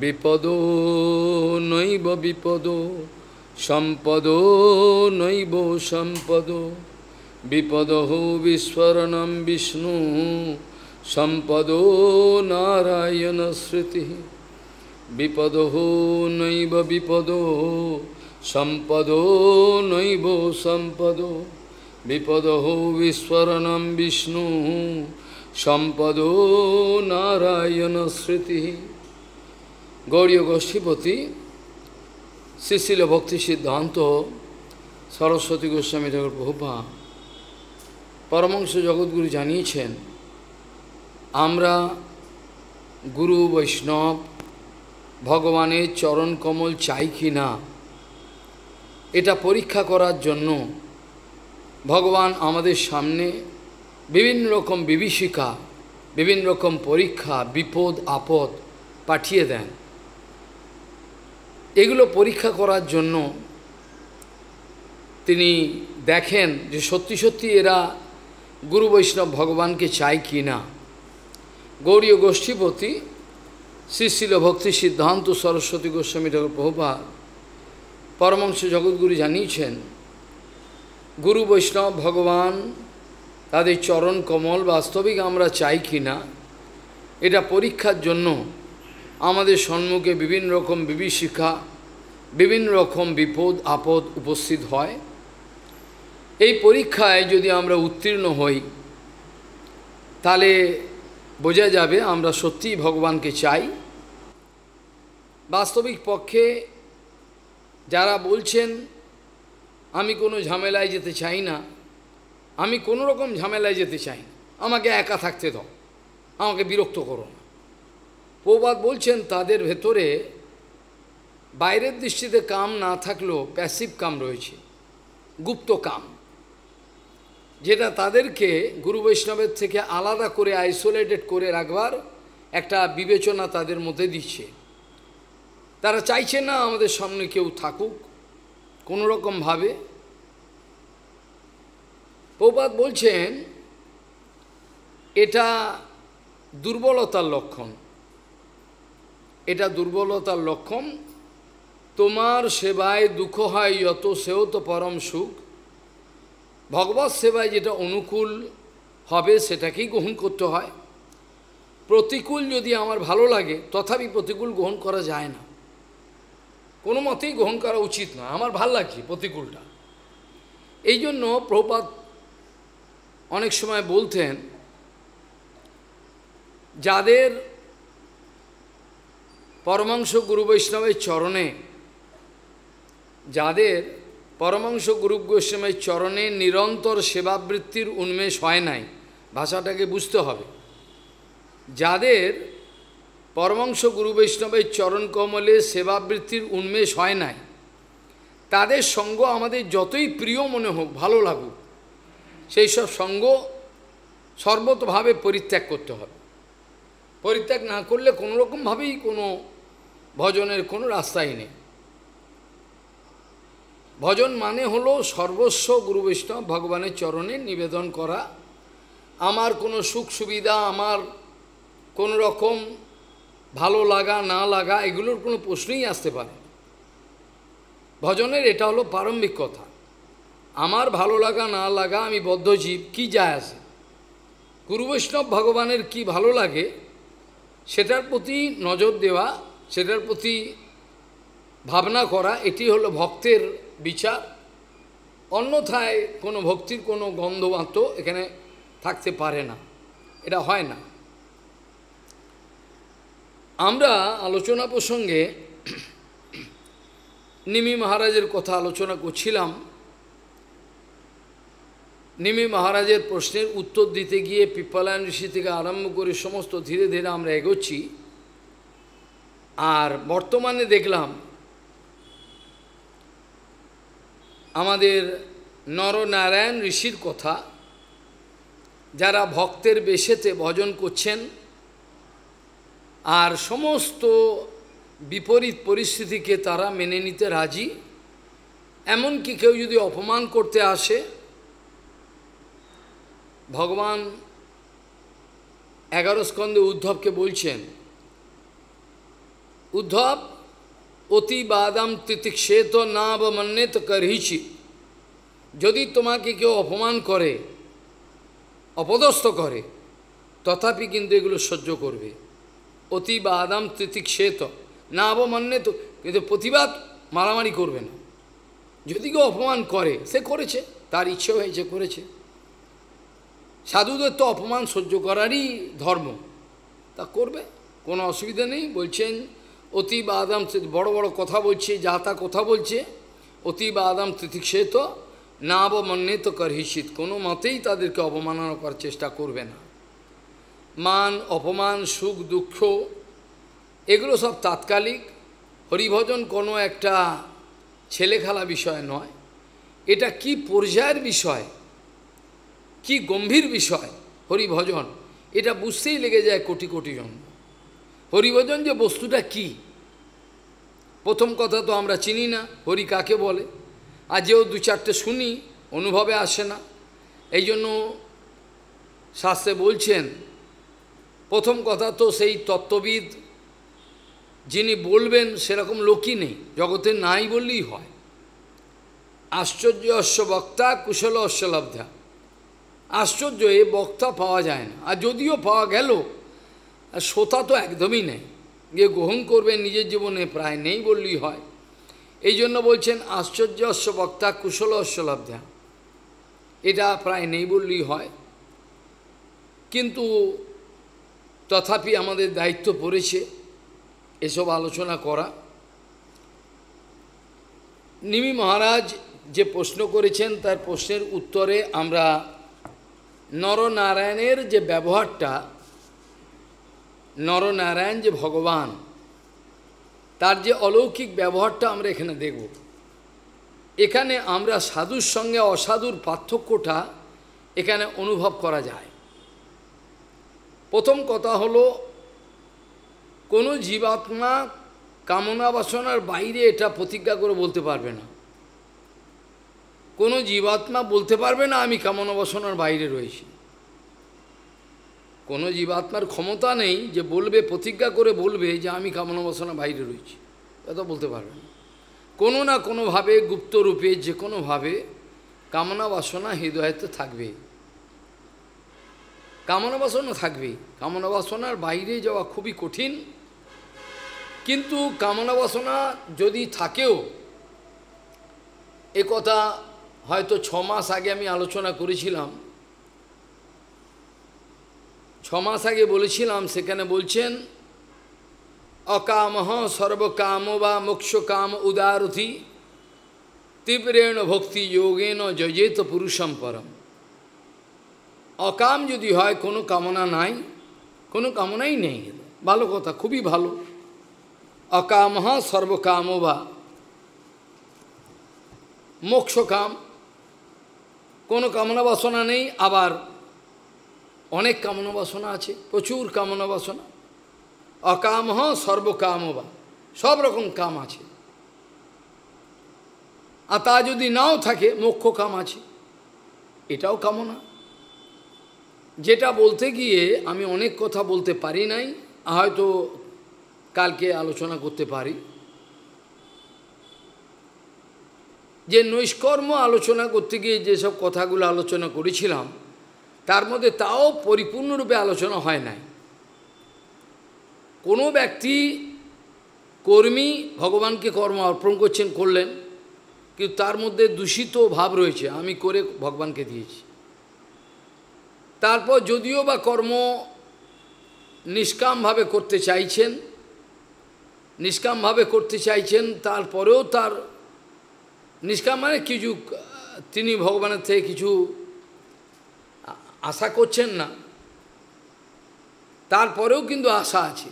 বিপদ নৈব বিপদ সম্পদ নৈব সম্পদ বিপদ বিস্ফোরণম বিষ্ণু সম্পদ নারায়ণ শ্রুতি বিপদ নৈব বিপদ সম্পদ নৈব সম্পদ বিপদ বিস্ফোরণম বিষ্ণু সম্পদ নারায়ণ শ্রুতি গৌরীয় গোষ্ঠীপতি শিশিল ভক্তি সিদ্ধান্ত সরস্বতী গোস্বামী ঠাকুর বহুপা পরমংশ জগৎগুরু জানিয়েছেন আমরা গুরু বৈষ্ণব ভগবানের চরণ কমল চাই কি না এটা পরীক্ষা করার জন্য ভগবান আমাদের সামনে বিভিন্ন রকম বিভীষিকা বিভিন্ন রকম পরীক্ষা বিপদ আপদ পাঠিয়ে দেন এগুলো পরীক্ষা করার জন্য তিনি দেখেন যে সত্যি সত্যি এরা গুরু বৈষ্ণব ভগবানকে চায় কি না গৌরীয় গোষ্ঠীপতি শ্রীশিল ভক্তি সিদ্ধান্ত সরস্বতী গোস্বামী ঠাকুর প্রভুপা পরমংশ জগৎগুরু জানিয়েছেন গুরু বৈষ্ণব ভগবান তাদের চরণ কমল বাস্তবিক আমরা চাই কি না এটা পরীক্ষার জন্য আমাদের সম্মুখে বিভিন্ন রকম বিভীষিকা বিভিন্ন রকম বিপদ আপদ উপস্থিত হয় এই পরীক্ষায় যদি আমরা উত্তীর্ণ হই তাহলে বোঝা যাবে আমরা সত্যিই ভগবানকে চাই বাস্তবিক পক্ষে যারা বলছেন আমি কোনো ঝামেলায় যেতে চাই না আমি কোনো রকম ঝামেলায় যেতে চাই না আমাকে একা থাকতে দাও আমাকে বিরক্ত করো না প্রবাদ বলছেন তাদের ভেতরে বাইরের দৃষ্টিতে কাম না থাকলেও প্যাসিভ কাম রয়েছে গুপ্ত কাম যেটা তাদেরকে গুরু বৈষ্ণবের থেকে আলাদা করে আইসোলেটেড করে রাখবার একটা বিবেচনা তাদের মধ্যে দিচ্ছে তারা চাইছে না আমাদের সামনে কেউ থাকুক কোনো রকমভাবে প্রপাত বলছেন এটা দুর্বলতার লক্ষণ এটা দুর্বলতার লক্ষণ তোমার সেবায় দুঃখ হয় যত সেও তো পরম সুখ ভগবত সেবায় যেটা অনুকূল হবে সেটাকেই গ্রহণ করতে হয় প্রতিকূল যদি আমার ভালো লাগে তথাপি প্রতিকূল গ্রহণ করা যায় না কোনো মতেই গ্রহণ করা উচিত না আমার ভাল লাগছে প্রতিকূলটা এই জন্য প্রপাত অনেক সময় বলতেন যাদের পরমাংশ গুরু বৈষ্ণবের চরণে যাদের পরমাংশ গুরু গোস্বামীর চরণে নিরন্তর সেবাবৃত্তির উন্মেষ হয় নাই ভাষাটাকে বুঝতে হবে যাদের পরমাংশ গুরু বৈষ্ণবের চরণ কমলে সেবাবৃত্তির উন্মেষ হয় নাই তাদের সঙ্গ আমাদের যতই প্রিয় মনে হোক ভালো লাগুক সেই সব সঙ্গ সর্বতভাবে পরিত্যাগ করতে হবে পরিত্যাগ না করলে কোনোরকমভাবেই কোনো ভজনের কোনো রাস্তাই নেই ভজন মানে হলো সর্বস্ব গুরু বৈষ্ণব ভগবানের চরণে নিবেদন করা আমার কোনো সুখ সুবিধা আমার কোন রকম ভালো লাগা না লাগা এগুলোর কোনো প্রশ্নই আসতে পারে ভজনের এটা হলো প্রারম্ভিক কথা আমার ভালো লাগা না লাগা আমি বদ্ধজীব কি যায় আছে গুরু বৈষ্ণব ভগবানের কি ভালো লাগে সেটার প্রতি নজর দেওয়া সেটার প্রতি ভাবনা করা এটি হলো ভক্তের বিচার অন্যথায় কোনো ভক্তির কোনো গন্ধবাত্য এখানে থাকতে পারে না এটা হয় না আমরা আলোচনা প্রসঙ্গে নিমি মহারাজের কথা আলোচনা করছিলাম নিমি মহারাজের প্রশ্নের উত্তর দিতে গিয়ে পিপ্পালায়ন ঋষি থেকে আরম্ভ করে সমস্ত ধীরে ধীরে আমরা এগোচ্ছি আর বর্তমানে দেখলাম আমাদের নরনারায়ণ ঋষির কথা যারা ভক্তের বেশেতে ভজন করছেন আর সমস্ত বিপরীত পরিস্থিতিকে তারা মেনে নিতে রাজি এমনকি কেউ যদি অপমান করতে আসে ভগবান এগারো স্কন্ধে উদ্ধবকে বলছেন উদ্ধব অতি বাদাম তিতিক্ষেত না বমন্যে তো করিছি যদি তোমাকে কেউ অপমান করে অপদস্থ করে তথাপি কিন্তু এগুলো সহ্য করবে অতি বাদাম তিতিক্ষেত না অবমান্যে তো কিন্তু প্রতিবাদ মারামারি করবে না যদি কেউ অপমান করে সে করেছে তার ইচ্ছে হয়েছে করেছে সাধুদের তো অপমান সহ্য করারই ধর্ম তা করবে কোনো অসুবিধা নেই বলছেন অতি আদাম বড় বড় কথা বলছে যা তা কথা বলছে অতি বাদাম তিথিক্ষেত না অবমান্যে তো করহিষিত কোনো মতেই তাদেরকে অবমাননা করার চেষ্টা করবে না মান অপমান সুখ দুঃখ এগুলো সব তাৎকালিক হরিভজন কোনো একটা ছেলেখেলা বিষয় নয় এটা কি পর্যায়ের বিষয় কি গম্ভীর বিষয় হরিভজন এটা বুঝতেই লেগে যায় কোটি কোটি জন্ম হরিভজন যে বস্তুটা কি প্রথম কথা তো আমরা চিনি না হরি কাকে বলে আর যেও দু চারটে শুনি অনুভবে আসে না এই জন্য শাস্ত্রে বলছেন প্রথম কথা তো সেই তত্ত্ববিদ যিনি বলবেন সেরকম লোকই নেই জগতে নাই বললেই হয় আশ্চর্য অশ্ব বক্তা কুশল অশ্বলব্ধা আশ্চর্য এ বক্তা পাওয়া যায় না আর যদিও পাওয়া গেল আর শ্রোতা তো একদমই নেই যে গ্রহণ করবে নিজের জীবনে প্রায় নেই বললেই হয় এই জন্য বলছেন আশ্চর্য অশ্ব বক্তা কুশল অশ্বলব্ধা এটা প্রায় নেই বললেই হয় কিন্তু তথাপি আমাদের দায়িত্ব পড়েছে এসব আলোচনা করা নিমি মহারাজ যে প্রশ্ন করেছেন তার প্রশ্নের উত্তরে আমরা নরনারায়ণের যে ব্যবহারটা নরনারায়ণ যে ভগবান তার যে অলৌকিক ব্যবহারটা আমরা এখানে দেখব এখানে আমরা সাধুর সঙ্গে অসাধুর পার্থক্যটা এখানে অনুভব করা যায় প্রথম কথা হল কোনো জীবাত্মা কামনা বাসনার বাইরে এটা প্রতিজ্ঞা করে বলতে পারবে না কোনো জীবাত্মা বলতে পারবে না আমি কামনা বাসনার বাইরে রয়েছি কোনো জীবাত্মার ক্ষমতা নেই যে বলবে প্রতিজ্ঞা করে বলবে যে আমি কামনা বাসনা বাইরে রয়েছি এটা বলতে পারবে না কোনো না কোনোভাবে গুপ্তরূপে যে কোনোভাবে কামনা বাসনা হৃদয়তে থাকবে কামনা বাসনা থাকবে কামনা বাসনার বাইরে যাওয়া খুবই কঠিন কিন্তু কামনা বাসনা যদি থাকেও এ কথা হয়তো ছ মাস আগে আমি আলোচনা করেছিলাম ছমাস আগে বলেছিলাম সেখানে বলছেন অকামহ সর্বকাম বা মোক্ষকাম উদারথি তীব্রেণ ভক্তি যোগেন যজেত পুরুষম পরম অকাম যদি হয় কোনো কামনা নাই কোনো কামনাই নেই ভালো কথা খুবই ভালো অকামহ সর্বকাম বা মোক্ষকাম কোনো কামনা বাসনা নেই আবার অনেক কামনা বাসনা আছে প্রচুর কামনা বাসনা অকাম সর্বকাম বা সব রকম কাম আছে আর তা যদি নাও থাকে মোক্ষ কাম আছে এটাও কামনা যেটা বলতে গিয়ে আমি অনেক কথা বলতে পারি নাই হয়তো কালকে আলোচনা করতে পারি যে নৈষ্কর্ম আলোচনা করতে গিয়ে যেসব কথাগুলো আলোচনা করেছিলাম তার মধ্যে তাও পরিপূর্ণরূপে আলোচনা হয় নাই কোনো ব্যক্তি কর্মী ভগবানকে কর্ম অর্পণ করছেন করলেন কিন্তু তার মধ্যে দূষিত ভাব রয়েছে আমি করে ভগবানকে দিয়েছি তারপর যদিও বা কর্ম নিষ্কামভাবে করতে চাইছেন নিষ্কামভাবে করতে চাইছেন তারপরেও তার নিষ্কাম মানে কিছু তিনি ভগবানের থেকে কিছু আশা করছেন না তারপরেও কিন্তু আশা আছে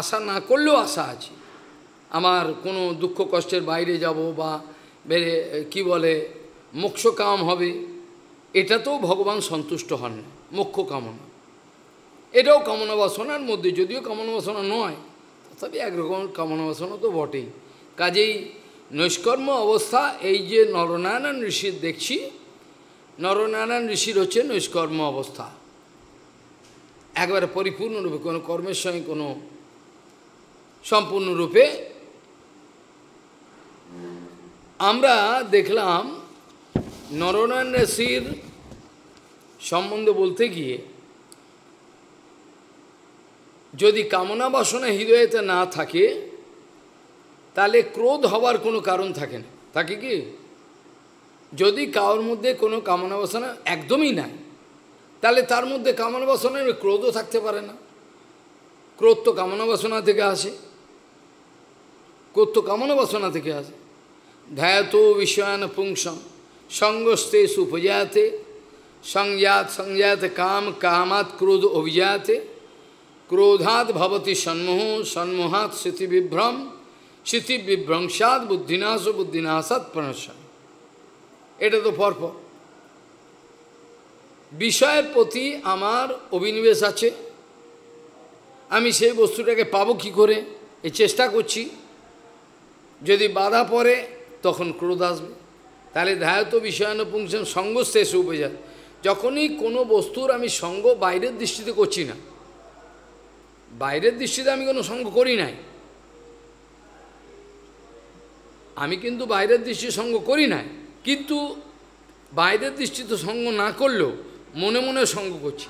আশা না করলেও আশা আছে আমার কোনো দুঃখ কষ্টের বাইরে যাব বা বেড়ে কি বলে মোক্ষ কাম হবে এটাতেও ভগবান সন্তুষ্ট হন না মোক্ষ কামনা এটাও কামনা বাসনার মধ্যে যদিও কামনা বাসনা নয় তথাপি একরকম কামনা বাসনা তো বটেই কাজেই নৈষ্কর্ম অবস্থা এই যে নরনারায়ণ ঋষির দেখছি নরনারায়ণ ঋষির হচ্ছে নৈষ্কর্ম অবস্থা একবারে পরিপূর্ণরূপে কোনো কর্মের সঙ্গে কোনো সম্পূর্ণরূপে আমরা দেখলাম নরনারায়ণ ঋষির সম্বন্ধে বলতে গিয়ে যদি কামনা বাসনা হৃদয়েতে না থাকে তাহলে ক্রোধ হওয়ার কোনো কারণ থাকে না থাকে কি যদি কারোর মধ্যে কোনো কামনা বাসনা একদমই নাই তাহলে তার মধ্যে কামনা বাসনার ক্রোধও থাকতে পারে না ক্রোধ তো কামনা বাসনা থেকে আসে ক্রোধ তো কামনা বাসনা থেকে আসে ধ্যাত বিশ্বায়ন পুংসং সঙ্গস্তে সুপজাতে সংজাত সংজাত কাম কামাত ক্রোধ অভিজাতে ক্রোধাত ভবতি সন্মোহ সন্মোহাত স্মৃতিবিভ্রম স্মৃতিবিভ্রংসাদ বুদ্ধিনাশ বুদ্ধিনাশাত প্রণশন এটা তো পরপর বিষয়ের প্রতি আমার অভিনিবেশ আছে আমি সেই বস্তুটাকে পাবো কি করে এই চেষ্টা করছি যদি বাধা পড়ে তখন ক্রোধ আসবে তাহলে বিষয়ন বিষয়ানুপুংসম সঙ্গ শেষ যায় যখনই কোনো বস্তুর আমি সঙ্গ বাইরের দৃষ্টিতে করছি না বাইরের দৃষ্টিতে আমি কোনো সঙ্গ করি নাই আমি কিন্তু বাইরের দৃষ্টি সঙ্গ করি নাই কিন্তু বাইরের দৃষ্টিতে সঙ্গ না করলেও মনে মনে সঙ্গ করছি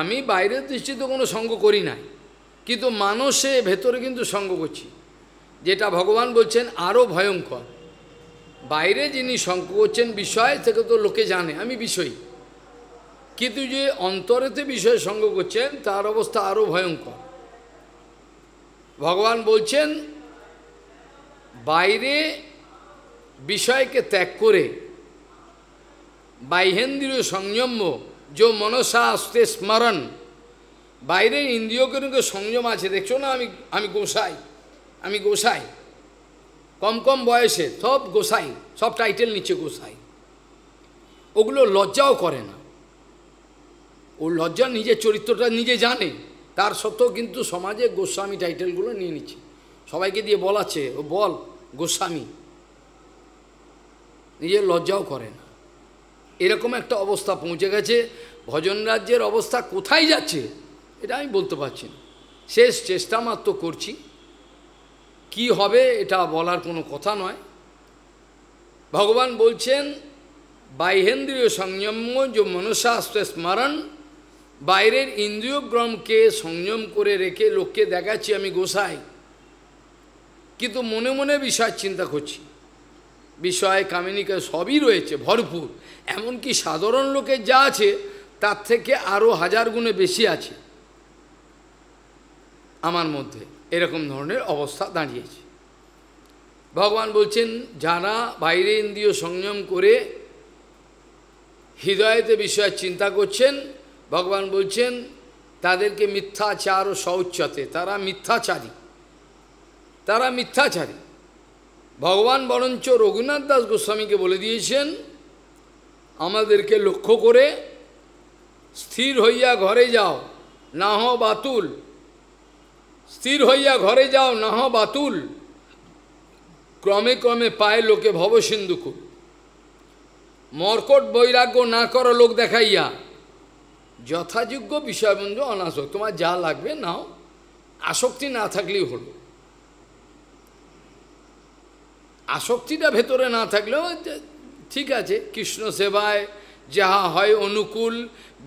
আমি বাইরের দৃষ্টিতে কোনো সঙ্গ করি নাই কিন্তু মানুষের ভেতরে কিন্তু সঙ্গ করছি যেটা ভগবান বলছেন আরও ভয়ঙ্কর বাইরে যিনি সঙ্গ করছেন বিষয় থেকে তো লোকে জানে আমি বিষয়ী কিন্তু যে অন্তরেতে বিষয় সঙ্গ করছেন তার অবস্থা আরও ভয়ঙ্কর ভগবান বলছেন বাইরে বিষয়কে ত্যাগ করে বাইহেন্দ্রীয় সংযম যে মনসা আস্তে স্মরণ বাইরে ইন্দ্রিয়কে কিন্তু সংযম আছে দেখছো না আমি আমি গোসাই আমি গোসাই কম কম বয়সে সব গোসাই সব টাইটেল নিচ্ছে গোসাই ওগুলো লজ্জাও করে না ও লজ্জা নিজের চরিত্রটা নিজে জানে তার সত্ত্বেও কিন্তু সমাজে গোস্বামী টাইটেলগুলো নিয়ে নিচ্ছে সবাইকে দিয়ে বলাচ্ছে ও বল গোস্বামী নিজে লজ্জাও করে না এরকম একটা অবস্থা পৌঁছে গেছে ভজন রাজ্যের অবস্থা কোথায় যাচ্ছে এটা আমি বলতে পারছি না শেষ চেষ্টা মাত্র করছি কি হবে এটা বলার কোনো কথা নয় ভগবান বলছেন বাইহেন্দ্রীয় সংযম যে মনসাস্ত্র স্মরণ বাইরের ইন্দ্রিয়গ্রমকে সংযম করে রেখে লোককে দেখাচ্ছি আমি গোসাই কিন্তু মনে মনে বিষয় চিন্তা করছি বিষয় কামিনীকে সবই রয়েছে ভরপুর এমনকি সাধারণ লোকের যা আছে তার থেকে আরও হাজার গুণে বেশি আছে আমার মধ্যে এরকম ধরনের অবস্থা দাঁড়িয়েছে ভগবান বলছেন যারা বাইরে ইন্দ্রিয় সংযম করে হৃদয়েতে বিষয়ে চিন্তা করছেন ভগবান বলছেন তাদেরকে মিথ্যাচার ও সৌচ্চতে তারা মিথ্যাচারী তারা মিথ্যাচারী ভগবান বরঞ্চ রঘুনাথ দাস গোস্বামীকে বলে দিয়েছেন আমাদেরকে লক্ষ্য করে স্থির হইয়া ঘরে যাও না হ বাতুল স্থির হইয়া ঘরে যাও না হ বাতুল ক্রমে ক্রমে পায় লোকে ভবসিন্ধুকু মর্কট বৈরাগ্য না কর লোক দেখাইয়া যথাযোগ্য বিষয়বন্ধু অনাসক তোমার যা লাগবে নাও আসক্তি না থাকলেই হলো আসক্তিটা ভেতরে না থাকলেও ঠিক আছে কৃষ্ণ সেবায় যাহা হয় অনুকূল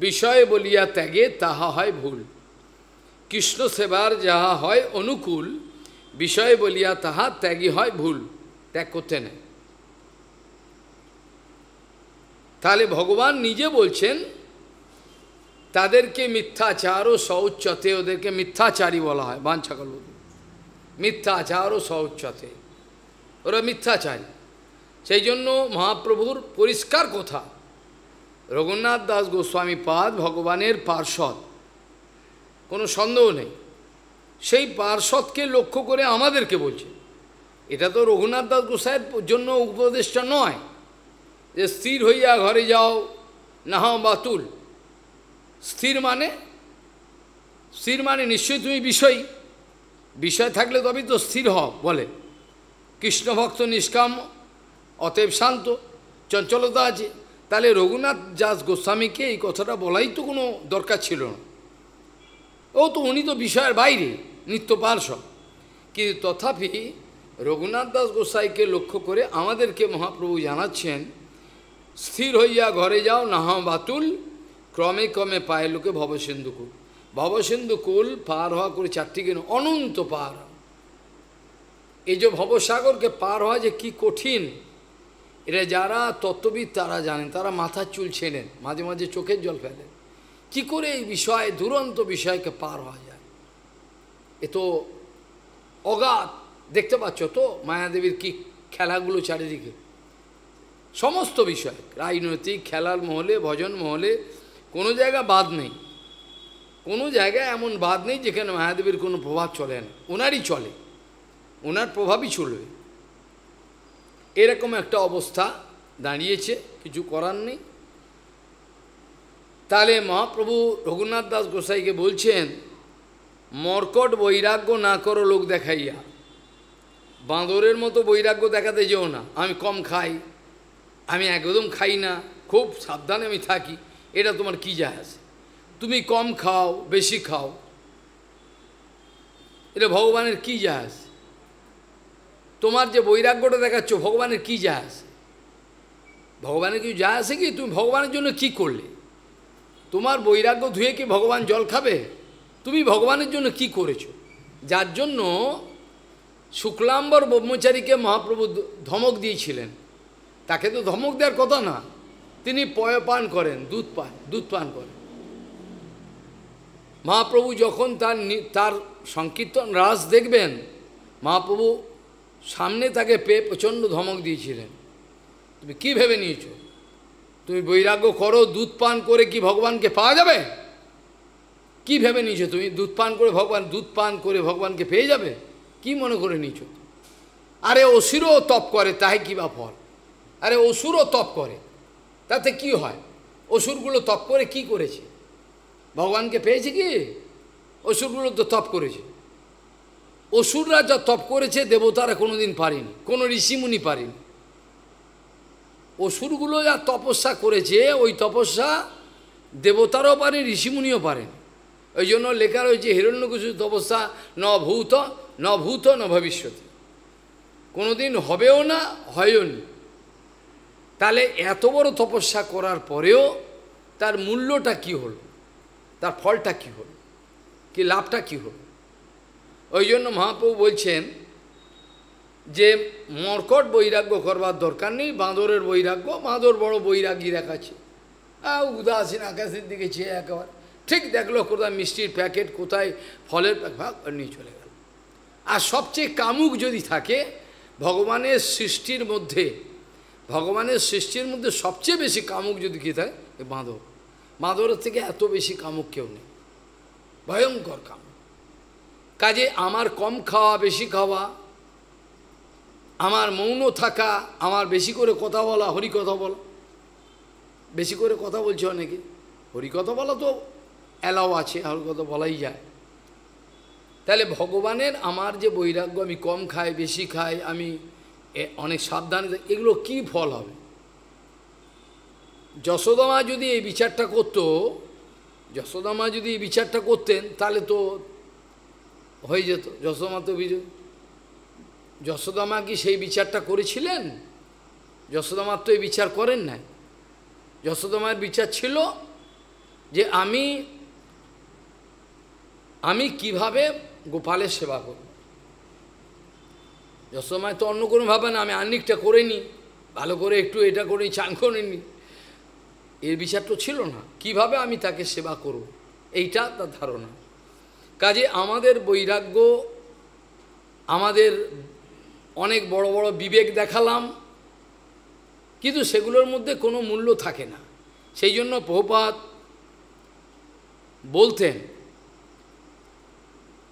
বিষয় বলিয়া ত্যাগে তাহা হয় ভুল কৃষ্ণ সেবার যাহা হয় অনুকূল বিষয় বলিয়া তাহা ত্যাগী হয় ভুল ত্যাগ করতে নেই তাহলে ভগবান নিজে বলছেন তাদেরকে মিথ্যাচার ও সৌচ্চতে ওদেরকে মিথ্যাচারী বলা হয় বাঞ্ছাগল মিথ্যাচার ও সৌচ্চতে ওরা মিথ্যা চায় সেই জন্য মহাপ্রভুর পরিষ্কার কথা রঘুনাথ দাস গোস্বামী পাদ ভগবানের পার্শ্বদ কোনো সন্দেহ নেই সেই পার্শ্বদকে লক্ষ্য করে আমাদেরকে বলছে এটা তো রঘুনাথ দাস গোসাইয়ের জন্য উপদেশটা নয় যে স্থির হইয়া ঘরে যাও নাহাও বাতুল স্থির মানে স্থির মানে নিশ্চয়ই তুমি বিষয় বিষয় থাকলে তবেই তো স্থির হও বলে কৃষ্ণ ভক্ত নিষ্কাম অতএব শান্ত চঞ্চলতা আছে তাহলে রঘুনাথ দাস গোস্বামীকে এই কথাটা বলাই তো কোনো দরকার ছিল না ও তো উনি তো বিষয়ের বাইরে নিত্য পার্শ্ব কিন্তু তথাপি রঘুনাথ দাস গোস্বাইকে লক্ষ্য করে আমাদেরকে মহাপ্রভু জানাচ্ছেন স্থির হইয়া ঘরে যাও নাহা বাতুল ক্রমে ক্রমে পায় লোকে ভবসেন্দুকুল ভবসেন্দুকুল পার হওয়া করে চারটি কেন অনন্ত পার এই যে ভবসাগরকে পার হওয়া যে কি কঠিন এটা যারা তত্ত্ববিদ তারা জানেন তারা মাথার চুল ছেলেন মাঝে মাঝে চোখের জল ফেলেন কি করে এই বিষয়ে দুরন্ত বিষয়কে পার হওয়া যায় এ তো অগাধ দেখতে পাচ্ছ তো মায়াদেবীর কি খেলাগুলো চারিদিকে সমস্ত বিষয় রাজনৈতিক খেলার মহলে ভজন মহলে কোনো জায়গা বাদ নেই কোনো জায়গায় এমন বাদ নেই যেখানে মায়াদেবীর কোনো প্রভাব চলে না ওনারই চলে ওনার প্রভাবই চলবে এরকম একটা অবস্থা দাঁড়িয়েছে কিছু করার নেই তাহলে মহাপ্রভু রঘুনাথ দাস গোসাইকে বলছেন মর্কট বৈরাগ্য না করো লোক দেখাইয়া বাঁদরের মতো বৈরাগ্য দেখাতে যেও না আমি কম খাই আমি একদম খাই না খুব সাবধানে আমি থাকি এটা তোমার কী যা আছে তুমি কম খাও বেশি খাও এটা ভগবানের কী যায় আছে তোমার যে বৈরাগ্যটা দেখাচ্ছ ভগবানের কি যা আছে ভগবানের কিছু যা আছে কি তুমি ভগবানের জন্য কি করলে তোমার বৈরাগ্য ধুয়ে কি ভগবান জল খাবে তুমি ভগবানের জন্য কি করেছো যার জন্য শুক্লাম্বর ব্রহ্মচারীকে মহাপ্রভু ধমক দিয়েছিলেন তাকে তো ধমক দেওয়ার কথা না তিনি পয় পান করেন দুধ পান দুধ পান করেন মহাপ্রভু যখন তার তার সংকীর্তন রাস দেখবেন মহাপ্রভু সামনে তাকে পেয়ে প্রচণ্ড ধমক দিয়েছিলেন তুমি কি ভেবে নিয়েছ তুমি বৈরাগ্য করো দুধ পান করে কি ভগবানকে পাওয়া যাবে কি ভেবে নিয়েছো তুমি দুধ পান করে ভগবান দুধ পান করে ভগবানকে পেয়ে যাবে কি মনে করে নিয়েছ আরে অসুরও তপ করে তাই কি বা ফল আরে অসুরও তপ করে তাতে কি হয় অসুরগুলো তপ করে কি করেছে ভগবানকে পেয়েছে কি অসুরগুলো তো তপ করেছে অসুররা যা তপ করেছে দেবতারা কোনোদিন পারেনি কোনো ঋষিমুনি পারেনি অসুরগুলো যা তপস্যা করেছে ওই তপস্যা দেবতারাও পারে ঋষিমুনিও পারেন ওই জন্য লেখা রয়েছে কিছু তপস্যা ন ভূত ন ভূত ন ভবিষ্যতে কোনোদিন হবেও না হয়ও নি তাহলে এত বড় তপস্যা করার পরেও তার মূল্যটা কি হলো তার ফলটা কি হল কি লাভটা কি হলো ওই জন্য মহাপ্রভু বলছেন যে মর্কট বৈরাগ্য করবার দরকার নেই বাঁদরের বৈরাগ্য বাঁদর বড় বৈরাগ্যী দেখাচ্ছে আ উদাসীন আকাশের দিকে চেয়ে একেবারে ঠিক দেখলো কোথায় মিষ্টির প্যাকেট কোথায় ফলের প্যাক নিয়ে চলে গেল আর সবচেয়ে কামুক যদি থাকে ভগবানের সৃষ্টির মধ্যে ভগবানের সৃষ্টির মধ্যে সবচেয়ে বেশি কামুক যদি কে থাকে বাঁদর বাঁদরের থেকে এত বেশি কামুক কেউ নেই ভয়ঙ্কর কাম কাজে আমার কম খাওয়া বেশি খাওয়া আমার মৌন থাকা আমার বেশি করে কথা বলা হরি কথা বল বেশি করে কথা বলছে অনেকে হরি কথা বলা তো অ্যালাও আছে হরি কথা বলাই যায় তাহলে ভগবানের আমার যে বৈরাগ্য আমি কম খাই বেশি খাই আমি অনেক সাবধানে এগুলো কি ফল হবে যশোদামা যদি এই বিচারটা করতো যশোদামা যদি এই বিচারটা করতেন তাহলে তো হয়ে যেত যশোদামাতে অভিযোগ যশোদামা কি সেই বিচারটা করেছিলেন যশোদামার তো এই বিচার করেন নাই যশোদামার বিচার ছিল যে আমি আমি কিভাবে গোপালের সেবা করব যশোদামায় তো অন্য কোনো ভাবে না আমি আর্নিকটা করে নিই ভালো করে একটু এটা করে চান করে নিই এর বিচার তো ছিল না কিভাবে আমি তাকে সেবা করব এইটা তার ধারণা কাজে আমাদের বৈরাগ্য আমাদের অনেক বড় বড় বিবেক দেখালাম কিন্তু সেগুলোর মধ্যে কোনো মূল্য থাকে না সেই জন্য প্রপাত বলতেন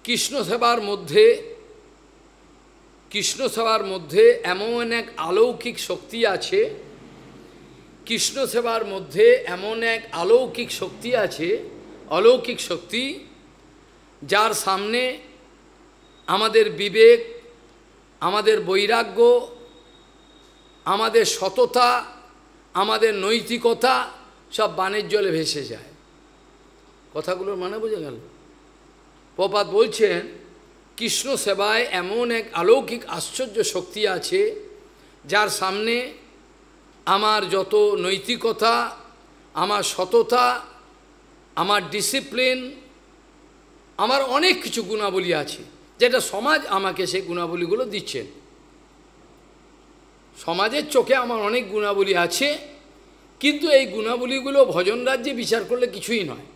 কৃষ্ণ সেবার মধ্যে কৃষ্ণ সেবার মধ্যে এমন এক আলৌকিক শক্তি আছে কৃষ্ণ সেবার মধ্যে এমন এক আলৌকিক শক্তি আছে অলৌকিক শক্তি যার সামনে আমাদের বিবেক আমাদের বৈরাগ্য আমাদের সততা আমাদের নৈতিকতা সব বানের জলে ভেসে যায় কথাগুলোর মানে বোঝা গেল প্রপাত বলছেন কৃষ্ণ সেবায় এমন এক আলৌকিক আশ্চর্য শক্তি আছে যার সামনে আমার যত নৈতিকতা আমার সততা আমার ডিসিপ্লিন আমার অনেক কিছু গুণাবলী আছে যেটা সমাজ আমাকে সেই গুণাবলীগুলো দিচ্ছেন সমাজের চোখে আমার অনেক গুণাবলী আছে কিন্তু এই গুণাবলীগুলো ভজন রাজ্যে বিচার করলে কিছুই নয়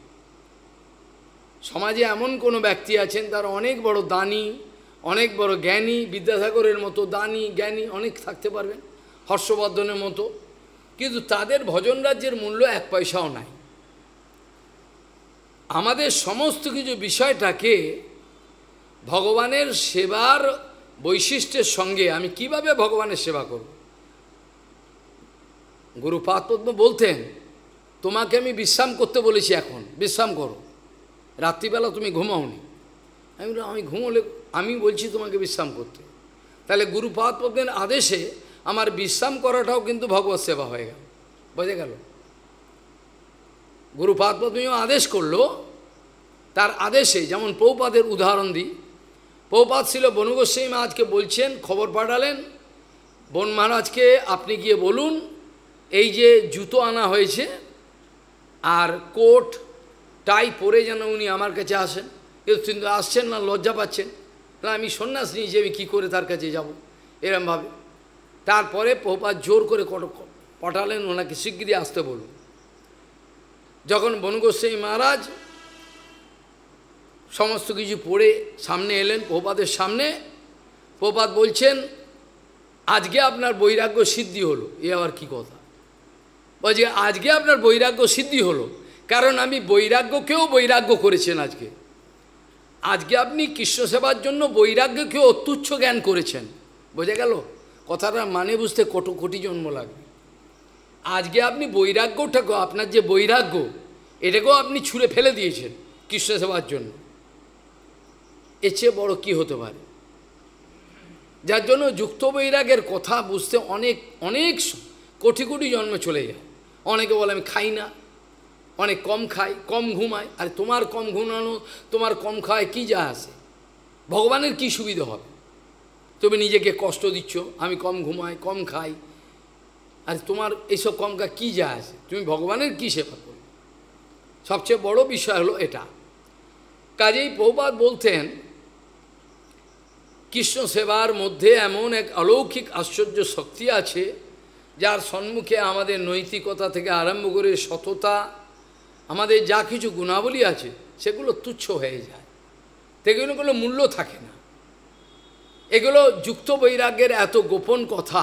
সমাজে এমন কোনো ব্যক্তি আছেন তার অনেক বড় দানি অনেক বড় জ্ঞানী বিদ্যাসাগরের মতো দানি জ্ঞানী অনেক থাকতে পারবেন হর্ষবর্ধনের মতো কিন্তু তাদের ভজন রাজ্যের মূল্য এক পয়সাও নাই আমাদের সমস্ত কিছু বিষয়টাকে ভগবানের সেবার বৈশিষ্ট্যের সঙ্গে আমি কিভাবে ভগবানের সেবা করব গুরু পাতপদ্ম বলতেন তোমাকে আমি বিশ্রাম করতে বলেছি এখন বিশ্রাম করো রাত্রিবেলা তুমি ঘুমাওনি আমি আমি ঘুমোলে আমি বলছি তোমাকে বিশ্রাম করতে তাহলে গুরুপাদ আদেশে আমার বিশ্রাম করাটাও কিন্তু ভগবত সেবা হয়ে গেল বোঝা গেল গুরু পাদপদ্মীও আদেশ করলো তার আদেশে যেমন পৌপাদের উদাহরণ দিই পৌপাত ছিল বনগোস্বাই মহারাজকে বলছেন খবর পাঠালেন বন মহারাজকে আপনি গিয়ে বলুন এই যে জুতো আনা হয়েছে আর কোট টাই পরে যেন উনি আমার কাছে আসেন কিন্তু আসছেন না লজ্জা পাচ্ছেন তাহলে আমি সন্ন্যাস নিয়েছি আমি কী করে তার কাছে যাব এরমভাবে তারপরে পৌপাত জোর করে পাঠালেন ওনাকে শিগগিরি আসতে বলুন যখন বনগোস্বাই মহারাজ সমস্ত কিছু পড়ে সামনে এলেন প্রপাতের সামনে প্রপাত বলছেন আজকে আপনার বৈরাগ্য সিদ্ধি হলো এ আবার কি কথা বলছে আজকে আপনার বৈরাগ্য সিদ্ধি হলো কারণ আমি বৈরাগ্যকেও বৈরাগ্য করেছেন আজকে আজকে আপনি কৃষ্ণ সেবার জন্য বৈরাগ্যকেও অতুচ্ছ জ্ঞান করেছেন বোঝা গেল কথাটা মানে বুঝতে কত কোটি জন্ম লাগবে আজকে আপনি বৈরাগ্যটাকে আপনার যে বৈরাগ্য এটাকেও আপনি ছুঁড়ে ফেলে দিয়েছেন কৃষ্ণ সেবার জন্য এর চেয়ে বড় কী হতে পারে যার জন্য যুক্ত বৈরাগের কথা বুঝতে অনেক অনেক কোটি কোটি জন্মে চলে যায় অনেকে বলে আমি খাই না অনেক কম খাই কম ঘুমাই আর তোমার কম ঘুমানো তোমার কম খায় কি যা আসে ভগবানের কি সুবিধা হবে তুমি নিজেকে কষ্ট দিচ্ছ আমি কম ঘুমাই কম খাই আর তোমার এইসব কমকা কী যা আছে তুমি ভগবানের কী সেবা করবে সবচেয়ে বড় বিষয় হলো এটা কাজেই প্রভুপাত বলতেন কৃষ্ণ সেবার মধ্যে এমন এক অলৌকিক আশ্চর্য শক্তি আছে যার সম্মুখে আমাদের নৈতিকতা থেকে আরম্ভ করে সততা আমাদের যা কিছু গুণাবলী আছে সেগুলো তুচ্ছ হয়ে যায় কোনো মূল্য থাকে না এগুলো যুক্ত বৈরাগ্যের এত গোপন কথা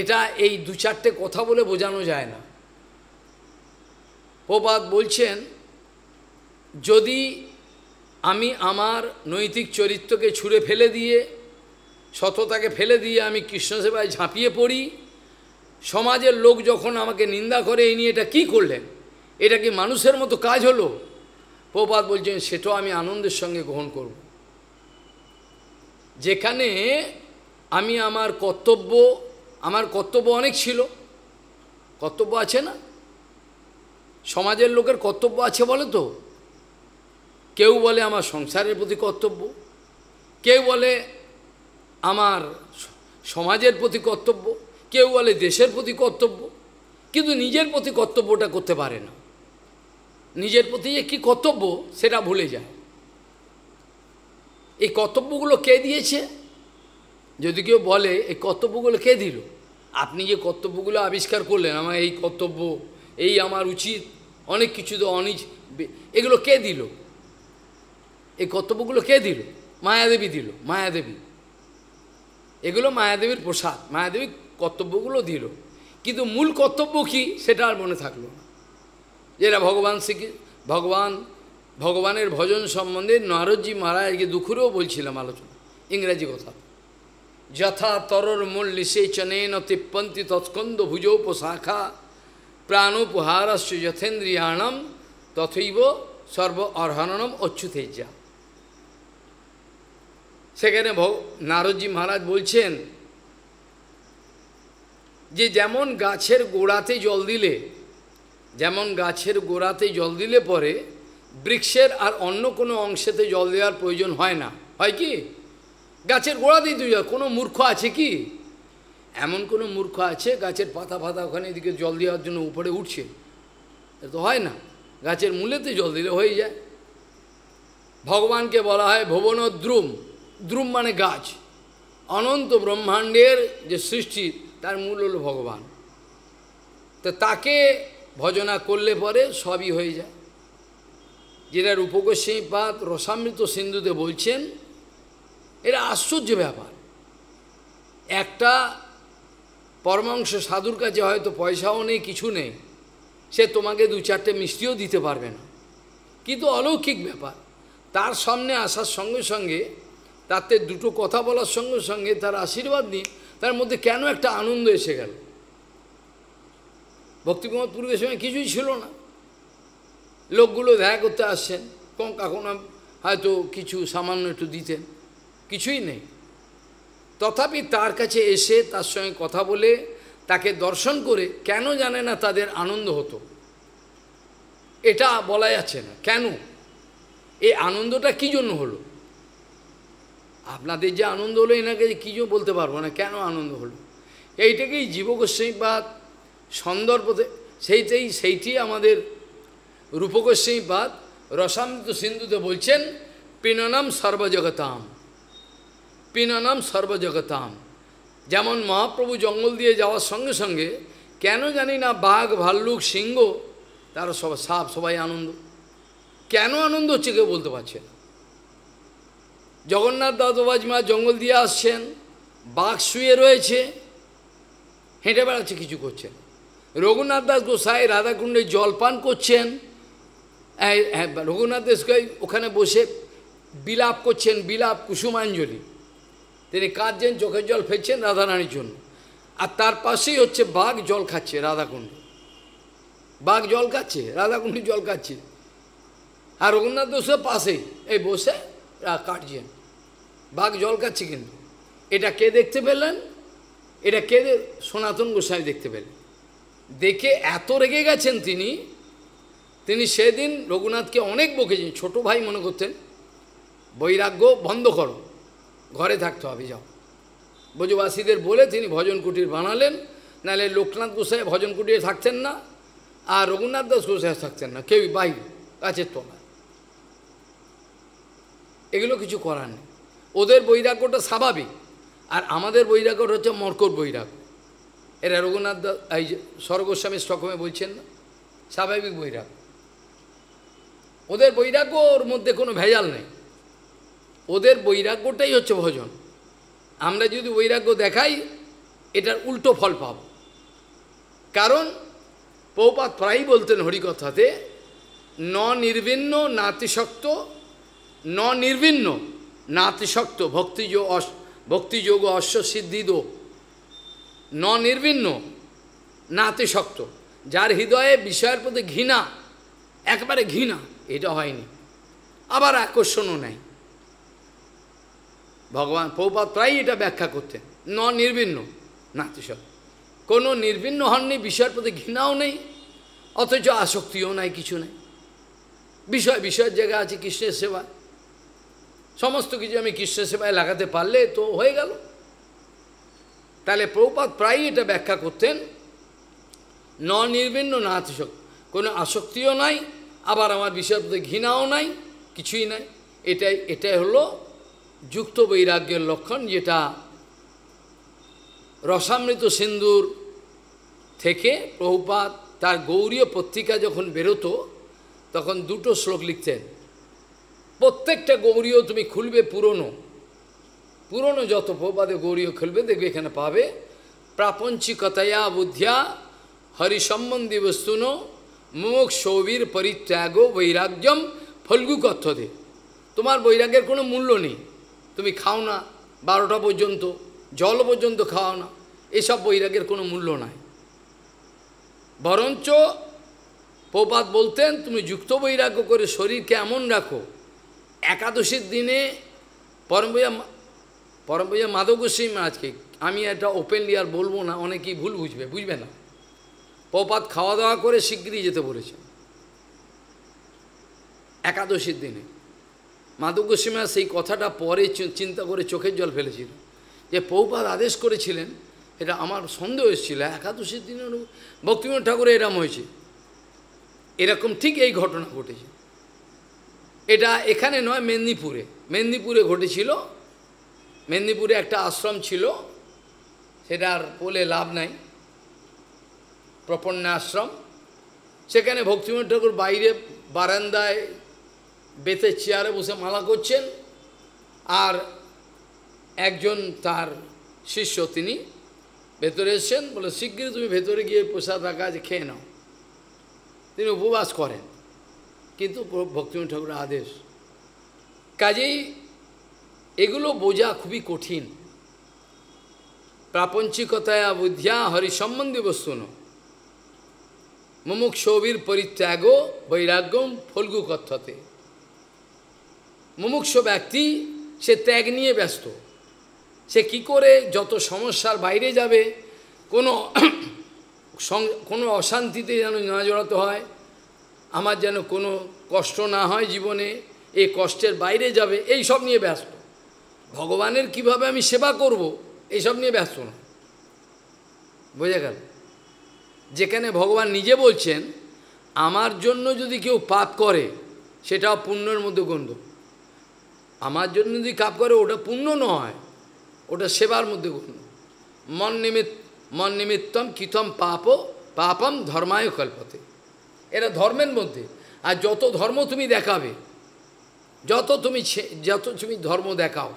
এটা এই দু চারটে কথা বলে বোঝানো যায় না প্রপাত বলছেন যদি আমি আমার নৈতিক চরিত্রকে ছুঁড়ে ফেলে দিয়ে সততাকে ফেলে দিয়ে আমি কৃষ্ণ সেবায় ঝাঁপিয়ে পড়ি সমাজের লোক যখন আমাকে নিন্দা করে এই নিয়ে এটা কি করলেন এটা কি মানুষের মতো কাজ হলো প্রপাত বলছেন সেটাও আমি আনন্দের সঙ্গে গ্রহণ করব যেখানে আমি আমার কর্তব্য আমার কর্তব্য অনেক ছিল কর্তব্য আছে না সমাজের লোকের কর্তব্য আছে বলে তো কেউ বলে আমার সংসারের প্রতি কর্তব্য কেউ বলে আমার সমাজের প্রতি কর্তব্য কেউ বলে দেশের প্রতি কর্তব্য কিন্তু নিজের প্রতি কর্তব্যটা করতে পারে না নিজের প্রতি যে কী কর্তব্য সেটা ভুলে যায় এই কর্তব্যগুলো কে দিয়েছে যদি কেউ বলে এই কর্তব্যগুলো কে দিল আপনি যে কর্তব্যগুলো আবিষ্কার করলেন আমার এই কর্তব্য এই আমার উচিত অনেক কিছু তো অনিচ এগুলো কে দিল এই কর্তব্যগুলো কে দিল মায়াদেবী দিল মায়াদেবী এগুলো মায়াদেবীর প্রসাদ মায়াদেবী কর্তব্যগুলো দিল কিন্তু মূল কর্তব্য কী সেটা আর মনে থাকলো না যেটা ভগবান শ্রী ভগবান ভগবানের ভজন সম্বন্ধে নারদজি মহারাজকে দুঃখরেও বলছিলাম আলোচনা ইংরাজি কথা যথা তরর মূল্যেচনেন তিপ্পন্তি তৎকন্দ ভুজোপশাখা প্রাণোপহারস্য যথেন্দ্রিয়াণম তথৈব সর্ব অর্হনম অচ্যুতেজা সেখানে নারদজি মহারাজ বলছেন যে যেমন গাছের গোড়াতে জল দিলে যেমন গাছের গোড়াতে জল দিলে পরে বৃক্ষের আর অন্য কোনো অংশেতে জল দেওয়ার প্রয়োজন হয় না হয় কি গাছের গোড়া দিয়ে তুই কোনো মূর্খ আছে কি এমন কোনো মূর্খ আছে গাছের পাতা ফাতা ওখানে এদিকে জল দেওয়ার জন্য উপরে উঠছে এটা তো হয় না গাছের মূলেতে জল দিলে হয়ে যায় ভগবানকে বলা হয় ভবন দ্রুম দ্রুম মানে গাছ অনন্ত ব্রহ্মাণ্ডের যে সৃষ্টি তার মূল হল ভগবান তো তাকে ভজনা করলে পরে সবই হয়ে যায় যেটার রূপগোস্বী পাত রসামৃত সিন্ধুতে বলছেন এটা আশ্চর্য ব্যাপার একটা পরমাংশ সাধুর কাছে হয়তো পয়সাও নেই কিছু নেই সে তোমাকে দু চারটে মিষ্টিও দিতে পারবে না কিন্তু অলৌকিক ব্যাপার তার সামনে আসার সঙ্গে সঙ্গে তাতে দুটো কথা বলার সঙ্গে সঙ্গে তার আশীর্বাদ নিয়ে তার মধ্যে কেন একটা আনন্দ এসে গেল ভক্তিকুমার পূর্বের সময় কিছুই ছিল না লোকগুলো দেখা করতে আসছেন কখনো হয়তো কিছু সামান্য একটু দিতেন কিছুই নেই তথাপি তার কাছে এসে তার সঙ্গে কথা বলে তাকে দর্শন করে কেন জানে না তাদের আনন্দ হতো এটা বলা যাচ্ছে না কেন এই আনন্দটা কী জন্য হলো আপনাদের যে আনন্দ হলো এনাকে কী জন্য বলতে পারবো না কেন আনন্দ হলো এইটাকেই জীবগোস্বাইবাদ সন্দর্ভতে সেইটাই সেইটি আমাদের রূপগোস্বাইবাদ রসামৃত সিন্ধুতে বলছেন পিননাম সর্বজগতাম পিনানাম সর্বজগতাম যেমন মহাপ্রভু জঙ্গল দিয়ে যাওয়ার সঙ্গে সঙ্গে কেন জানি না বাঘ ভাল্লুক সিংহ তারা সব সাপ সবাই আনন্দ কেন আনন্দ হচ্ছে কেউ বলতে পারছে না জগন্নাথ দাদবাজ মা জঙ্গল দিয়ে আসছেন বাঘ শুয়ে রয়েছে হেঁটে বেড়াচ্ছে কিছু করছেন রঘুনাথ দাস গোসাই রাধাকুণ্ডে জল পান করছেন হ্যাঁ রঘুনাথ দাস ওখানে বসে বিলাপ করছেন বিলাপ কুসুমাঞ্জলি তিনি কাঁদছেন চোখের জল ফেলছেন রাধারানীর জন্য আর তার পাশেই হচ্ছে বাঘ জল খাচ্ছে রাধাকুণ্ড বাঘ জল খাচ্ছে রাধাকুণ্ডু জল খাচ্ছে আর রঘুনাথ দোষের পাশেই এই বসে কাটছেন বাঘ জল খাচ্ছে কিন্তু এটা কে দেখতে পেলেন এটা কে সনাতন গোস্বামী দেখতে পেলেন দেখে এত রেগে গেছেন তিনি তিনি সেদিন রঘুনাথকে অনেক বকেছেন ছোট ভাই মনে করতেন বৈরাগ্য বন্ধ করো ঘরে থাকতে হবে যাও ব্রজবাসীদের বলে তিনি ভজন কুটির বানালেন নাহলে লোকনাথ গোসাই ভজন কুটিরে থাকতেন না আর রঘুনাথ দাস গোসাই থাকতেন না কেউই বাইরে কাছের তোমার এগুলো কিছু করার নেই ওদের বৈরাগ্যটা স্বাভাবিক আর আমাদের বৈরাগ্যটা হচ্ছে মর্কর বৈরাগ এরা রঘুনাথ দাস এই স্বর্গস্বামী স্টকমে বলছেন না স্বাভাবিক বৈরাগ ওদের বৈরাগ্য ওর মধ্যে কোনো ভেজাল নেই ওদের বৈরাগ্যটাই হচ্ছে ভজন আমরা যদি বৈরাগ্য দেখাই এটার উল্টো ফল পাব কারণ পৌপাত প্রায়ই বলতেন হরিকথাতে ন নির্বিন্ন নাতিশক্ত ন নির্বিন্ন নাতিশক্ত ভক্তিযোগ অস ভক্তিযোগ অশ্ব দো ন নির্বিন্ন নাতিশক্ত যার হৃদয়ে বিষয়ের প্রতি ঘৃণা একবারে ঘৃণা এটা হয়নি আবার আকর্ষণও নেয় ভগবান প্রভুপাত প্রায়ই এটা ব্যাখ্যা করতেন ন নির্বিন্ন নাতিসব কোনো নির্বিন্ন হননি বিষয়ের প্রতি ঘৃণাও নেই অথচ আসক্তিও নাই কিছু নেই বিষয় বিষয়ের জায়গা আছে কৃষ্ণের সেবা সমস্ত কিছু আমি কৃষ্ণের সেবায় লাগাতে পারলে তো হয়ে গেল তাহলে প্রভুপাত প্রায়ই এটা ব্যাখ্যা করতেন ন নির্বিন্ন না কোনো আসক্তিও নাই আবার আমার বিষয়ের প্রতি ঘৃণাও নাই কিছুই নাই এটাই এটাই হলো যুক্ত বৈরাগ্যের লক্ষণ যেটা রসামৃত সিন্দুর থেকে প্রভুপাত তার গৌরীয় পত্রিকা যখন বেরোতো তখন দুটো শ্লোক লিখতেন প্রত্যেকটা গৌরীয় তুমি খুলবে পুরনো পুরনো যত প্রপাতে গৌরীয় খুলবে দেখবে এখানে পাবে প্রাপঞ্চিকতায়া বুদ্ধিয়া হরি সম্বন্ধী বস্তুন মুখ সৌবির পরিত্যাগ বৈরাগ্যম ফলগু কথ্য দে তোমার বৈরাগ্যের কোনো মূল্য নেই তুমি খাও না বারোটা পর্যন্ত জল পর্যন্ত খাও না এসব বৈরাগের কোনো মূল্য নাই বরঞ্চ প্রপাত বলতেন তুমি যুক্ত বৈরাগ্য করে শরীরকে এমন রাখো একাদশীর দিনে পরমপূজা পরম মাধব গোস্বী আজকে আমি এটা ওপেনলি আর বলবো না অনেকেই ভুল বুঝবে বুঝবে না প্রপাত খাওয়া দাওয়া করে শিগগিরই যেতে বলেছেন একাদশীর দিনে মাধব গোস্বীমা সেই কথাটা পরে চিন্তা করে চোখের জল ফেলেছিল যে পৌপাদ আদেশ করেছিলেন এটা আমার সন্দেহ এসেছিল একাদশীর দিন ভক্তিমোহন ঠাকুরের এরম হয়েছে এরকম ঠিক এই ঘটনা ঘটেছে এটা এখানে নয় মেদিনীপুরে মেদিনীপুরে ঘটেছিল মেদিনীপুরে একটা আশ্রম ছিল সেটার বলে লাভ নাই প্রপন্ন আশ্রম সেখানে ভক্তিমোহন ঠাকুর বাইরে বারান্দায় বেতের চেয়ারে বসে মালা করছেন আর একজন তার শিষ্য তিনি ভেতরে এসছেন বলে শীঘ্রই তুমি ভেতরে গিয়ে প্রসাদ রাখা আছে খেয়ে নাও তিনি উপবাস করেন কিন্তু ভক্তিম ঠাকুরের আদেশ কাজেই এগুলো বোঝা খুবই কঠিন প্রাপঞ্চিকতায় বুদ্ধিয়া হরি সম্বন্ধী বস্তু ন মুমুক্ষবীর পরিত্যাগ বৈরাগ্যম ফলগু কথ্যতে মুমুক্ষ ব্যক্তি সে ত্যাগ নিয়ে ব্যস্ত সে কি করে যত সমস্যার বাইরে যাবে কোনো কোনো অশান্তিতে যেন না জড়াতে হয় আমার যেন কোনো কষ্ট না হয় জীবনে এই কষ্টের বাইরে যাবে এই সব নিয়ে ব্যস্ত ভগবানের কিভাবে আমি সেবা করব এইসব নিয়ে ব্যস্ত না বোঝা গেল যেখানে ভগবান নিজে বলছেন আমার জন্য যদি কেউ পাপ করে সেটাও পুণ্যের মধ্যে গণ্ডব আমার জন্য যদি কাপ করে ওটা পুণ্য নয় ওটা সেবার মধ্যে গণ্য মন নিমিত মন নিমিত্তম কিতম পাপ পাপম ধর্মায় কল্পতে এটা ধর্মের মধ্যে আর যত ধর্ম তুমি দেখাবে যত তুমি যত তুমি ধর্ম দেখাও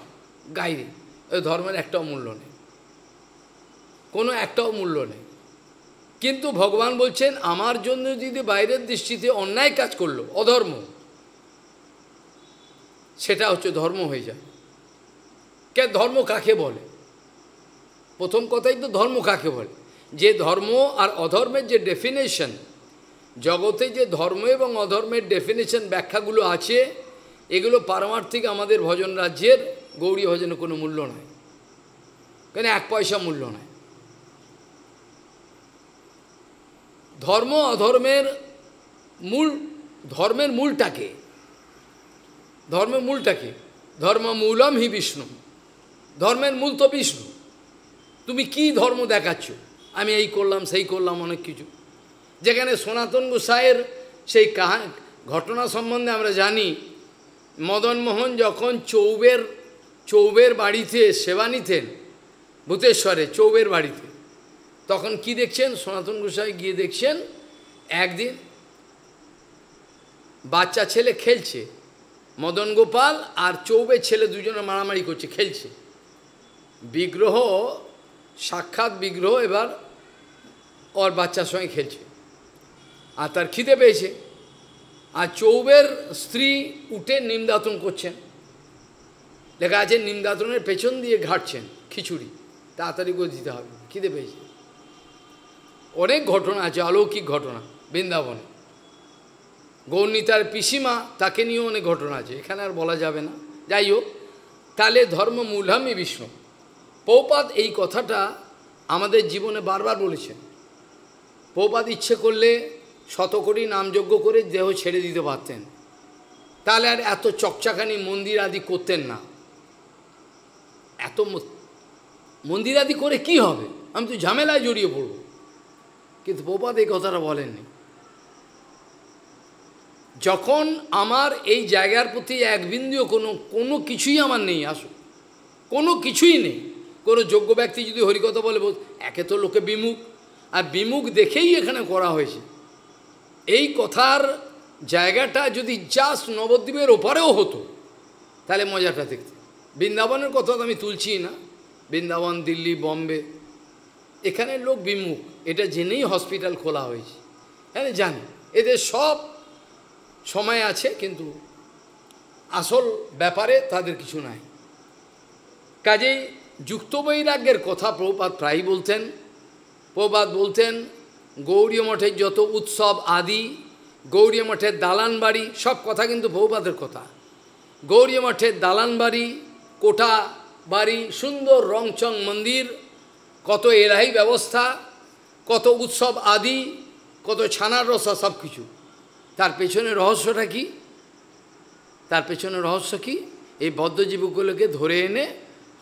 গাইরে ওই ধর্মের একটাও মূল্য নেই কোনো একটাও মূল্য নেই কিন্তু ভগবান বলছেন আমার জন্য যদি বাইরের দৃষ্টিতে অন্যায় কাজ করলো অধর্ম সেটা হচ্ছে ধর্ম হয়ে যায় কে ধর্ম কাকে বলে প্রথম কথাই তো ধর্ম কাকে বলে যে ধর্ম আর অধর্মের যে ডেফিনেশন জগতে যে ধর্ম এবং অধর্মের ডেফিনেশন ব্যাখ্যাগুলো আছে এগুলো পারমার্থিক আমাদের ভজন রাজ্যের গৌরী ভজনে কোনো মূল্য নয় কেন এক পয়সা মূল্য নয় ধর্ম অধর্মের মূল ধর্মের মূলটাকে ধর্মের মূলটা কি ধর্ম মূলম হি বিষ্ণু ধর্মের মূল তো বিষ্ণু তুমি কি ধর্ম দেখাচ্ছ আমি এই করলাম সেই করলাম অনেক কিছু যেখানে সনাতন গোসাইয়ের সেই কাহা ঘটনা সম্বন্ধে আমরা জানি মদনমোহন যখন চৌবের চৌবের বাড়িতে সেবা নিতেন ভূতেশ্বরে চৌবের বাড়িতে তখন কি দেখছেন সনাতন গোসাই গিয়ে দেখছেন একদিন বাচ্চা ছেলে খেলছে মদন গোপাল আর চৌবে ছেলে দুজনে মারামারি করছে খেলছে বিগ্রহ সাক্ষাৎ বিগ্রহ এবার ওর বাচ্চার সঙ্গে খেলছে আর তার খিদে পেয়েছে আর চৌবের স্ত্রী উঠে নিমদাতন করছেন লেখা আছে নিমদাতনের পেছন দিয়ে ঘাটছেন খিচুড়ি তাড়াতাড়ি করে দিতে হবে খিদে পেয়েছে অনেক ঘটনা আছে অলৌকিক ঘটনা বৃন্দাবনে গৌনিতার পিসিমা তাকে নিয়েও অনেক ঘটনা আছে এখানে আর বলা যাবে না যাই হোক তাহলে ধর্ম মূলহামী বিষ্ণু পৌপাত এই কথাটা আমাদের জীবনে বারবার বলেছেন পৌপাত ইচ্ছে করলে শতকোটি নামযজ্ঞ করে দেহ ছেড়ে দিতে পারতেন তাহলে আর এত চকচাকানি মন্দির আদি করতেন না এত মন্দির আদি করে কি হবে আমি তো ঝামেলায় জড়িয়ে পড়ব কিন্তু প্রপাত এই কথাটা বলেননি যখন আমার এই জায়গার প্রতি এক বিন্দুও কোনো কোনো কিছুই আমার নেই আসুক কোনো কিছুই নেই কোনো যোগ্য ব্যক্তি যদি হরিকথা বলে একে তো লোকে বিমুখ আর বিমুখ দেখেই এখানে করা হয়েছে এই কথার জায়গাটা যদি জাস্ট নবদ্বীপের ওপারেও হতো তাহলে মজাটা দেখতে বৃন্দাবনের কথা তো আমি তুলছি না বৃন্দাবন দিল্লি বম্বে এখানে লোক বিমুখ এটা জেনেই হসপিটাল খোলা হয়েছে হ্যাঁ জানি এদের সব সময় আছে কিন্তু আসল ব্যাপারে তাদের কিছু নাই কাজেই যুক্ত বৈরাগ্যের কথা প্রপাত প্রায়ই বলতেন প্রপাত বলতেন গৌরী মঠের যত উৎসব আদি গৌরী মঠের দালান বাড়ি সব কথা কিন্তু বহুপাতের কথা গৌরী মঠের দালান বাড়ি কোটা বাড়ি সুন্দর রংচং মন্দির কত এলাহি ব্যবস্থা কত উৎসব আদি কত ছানার রসা সব কিছু তার পেছনে রহস্যটা কি তার পেছনে রহস্য কি এই বদ্ধজীবগুলোকে ধরে এনে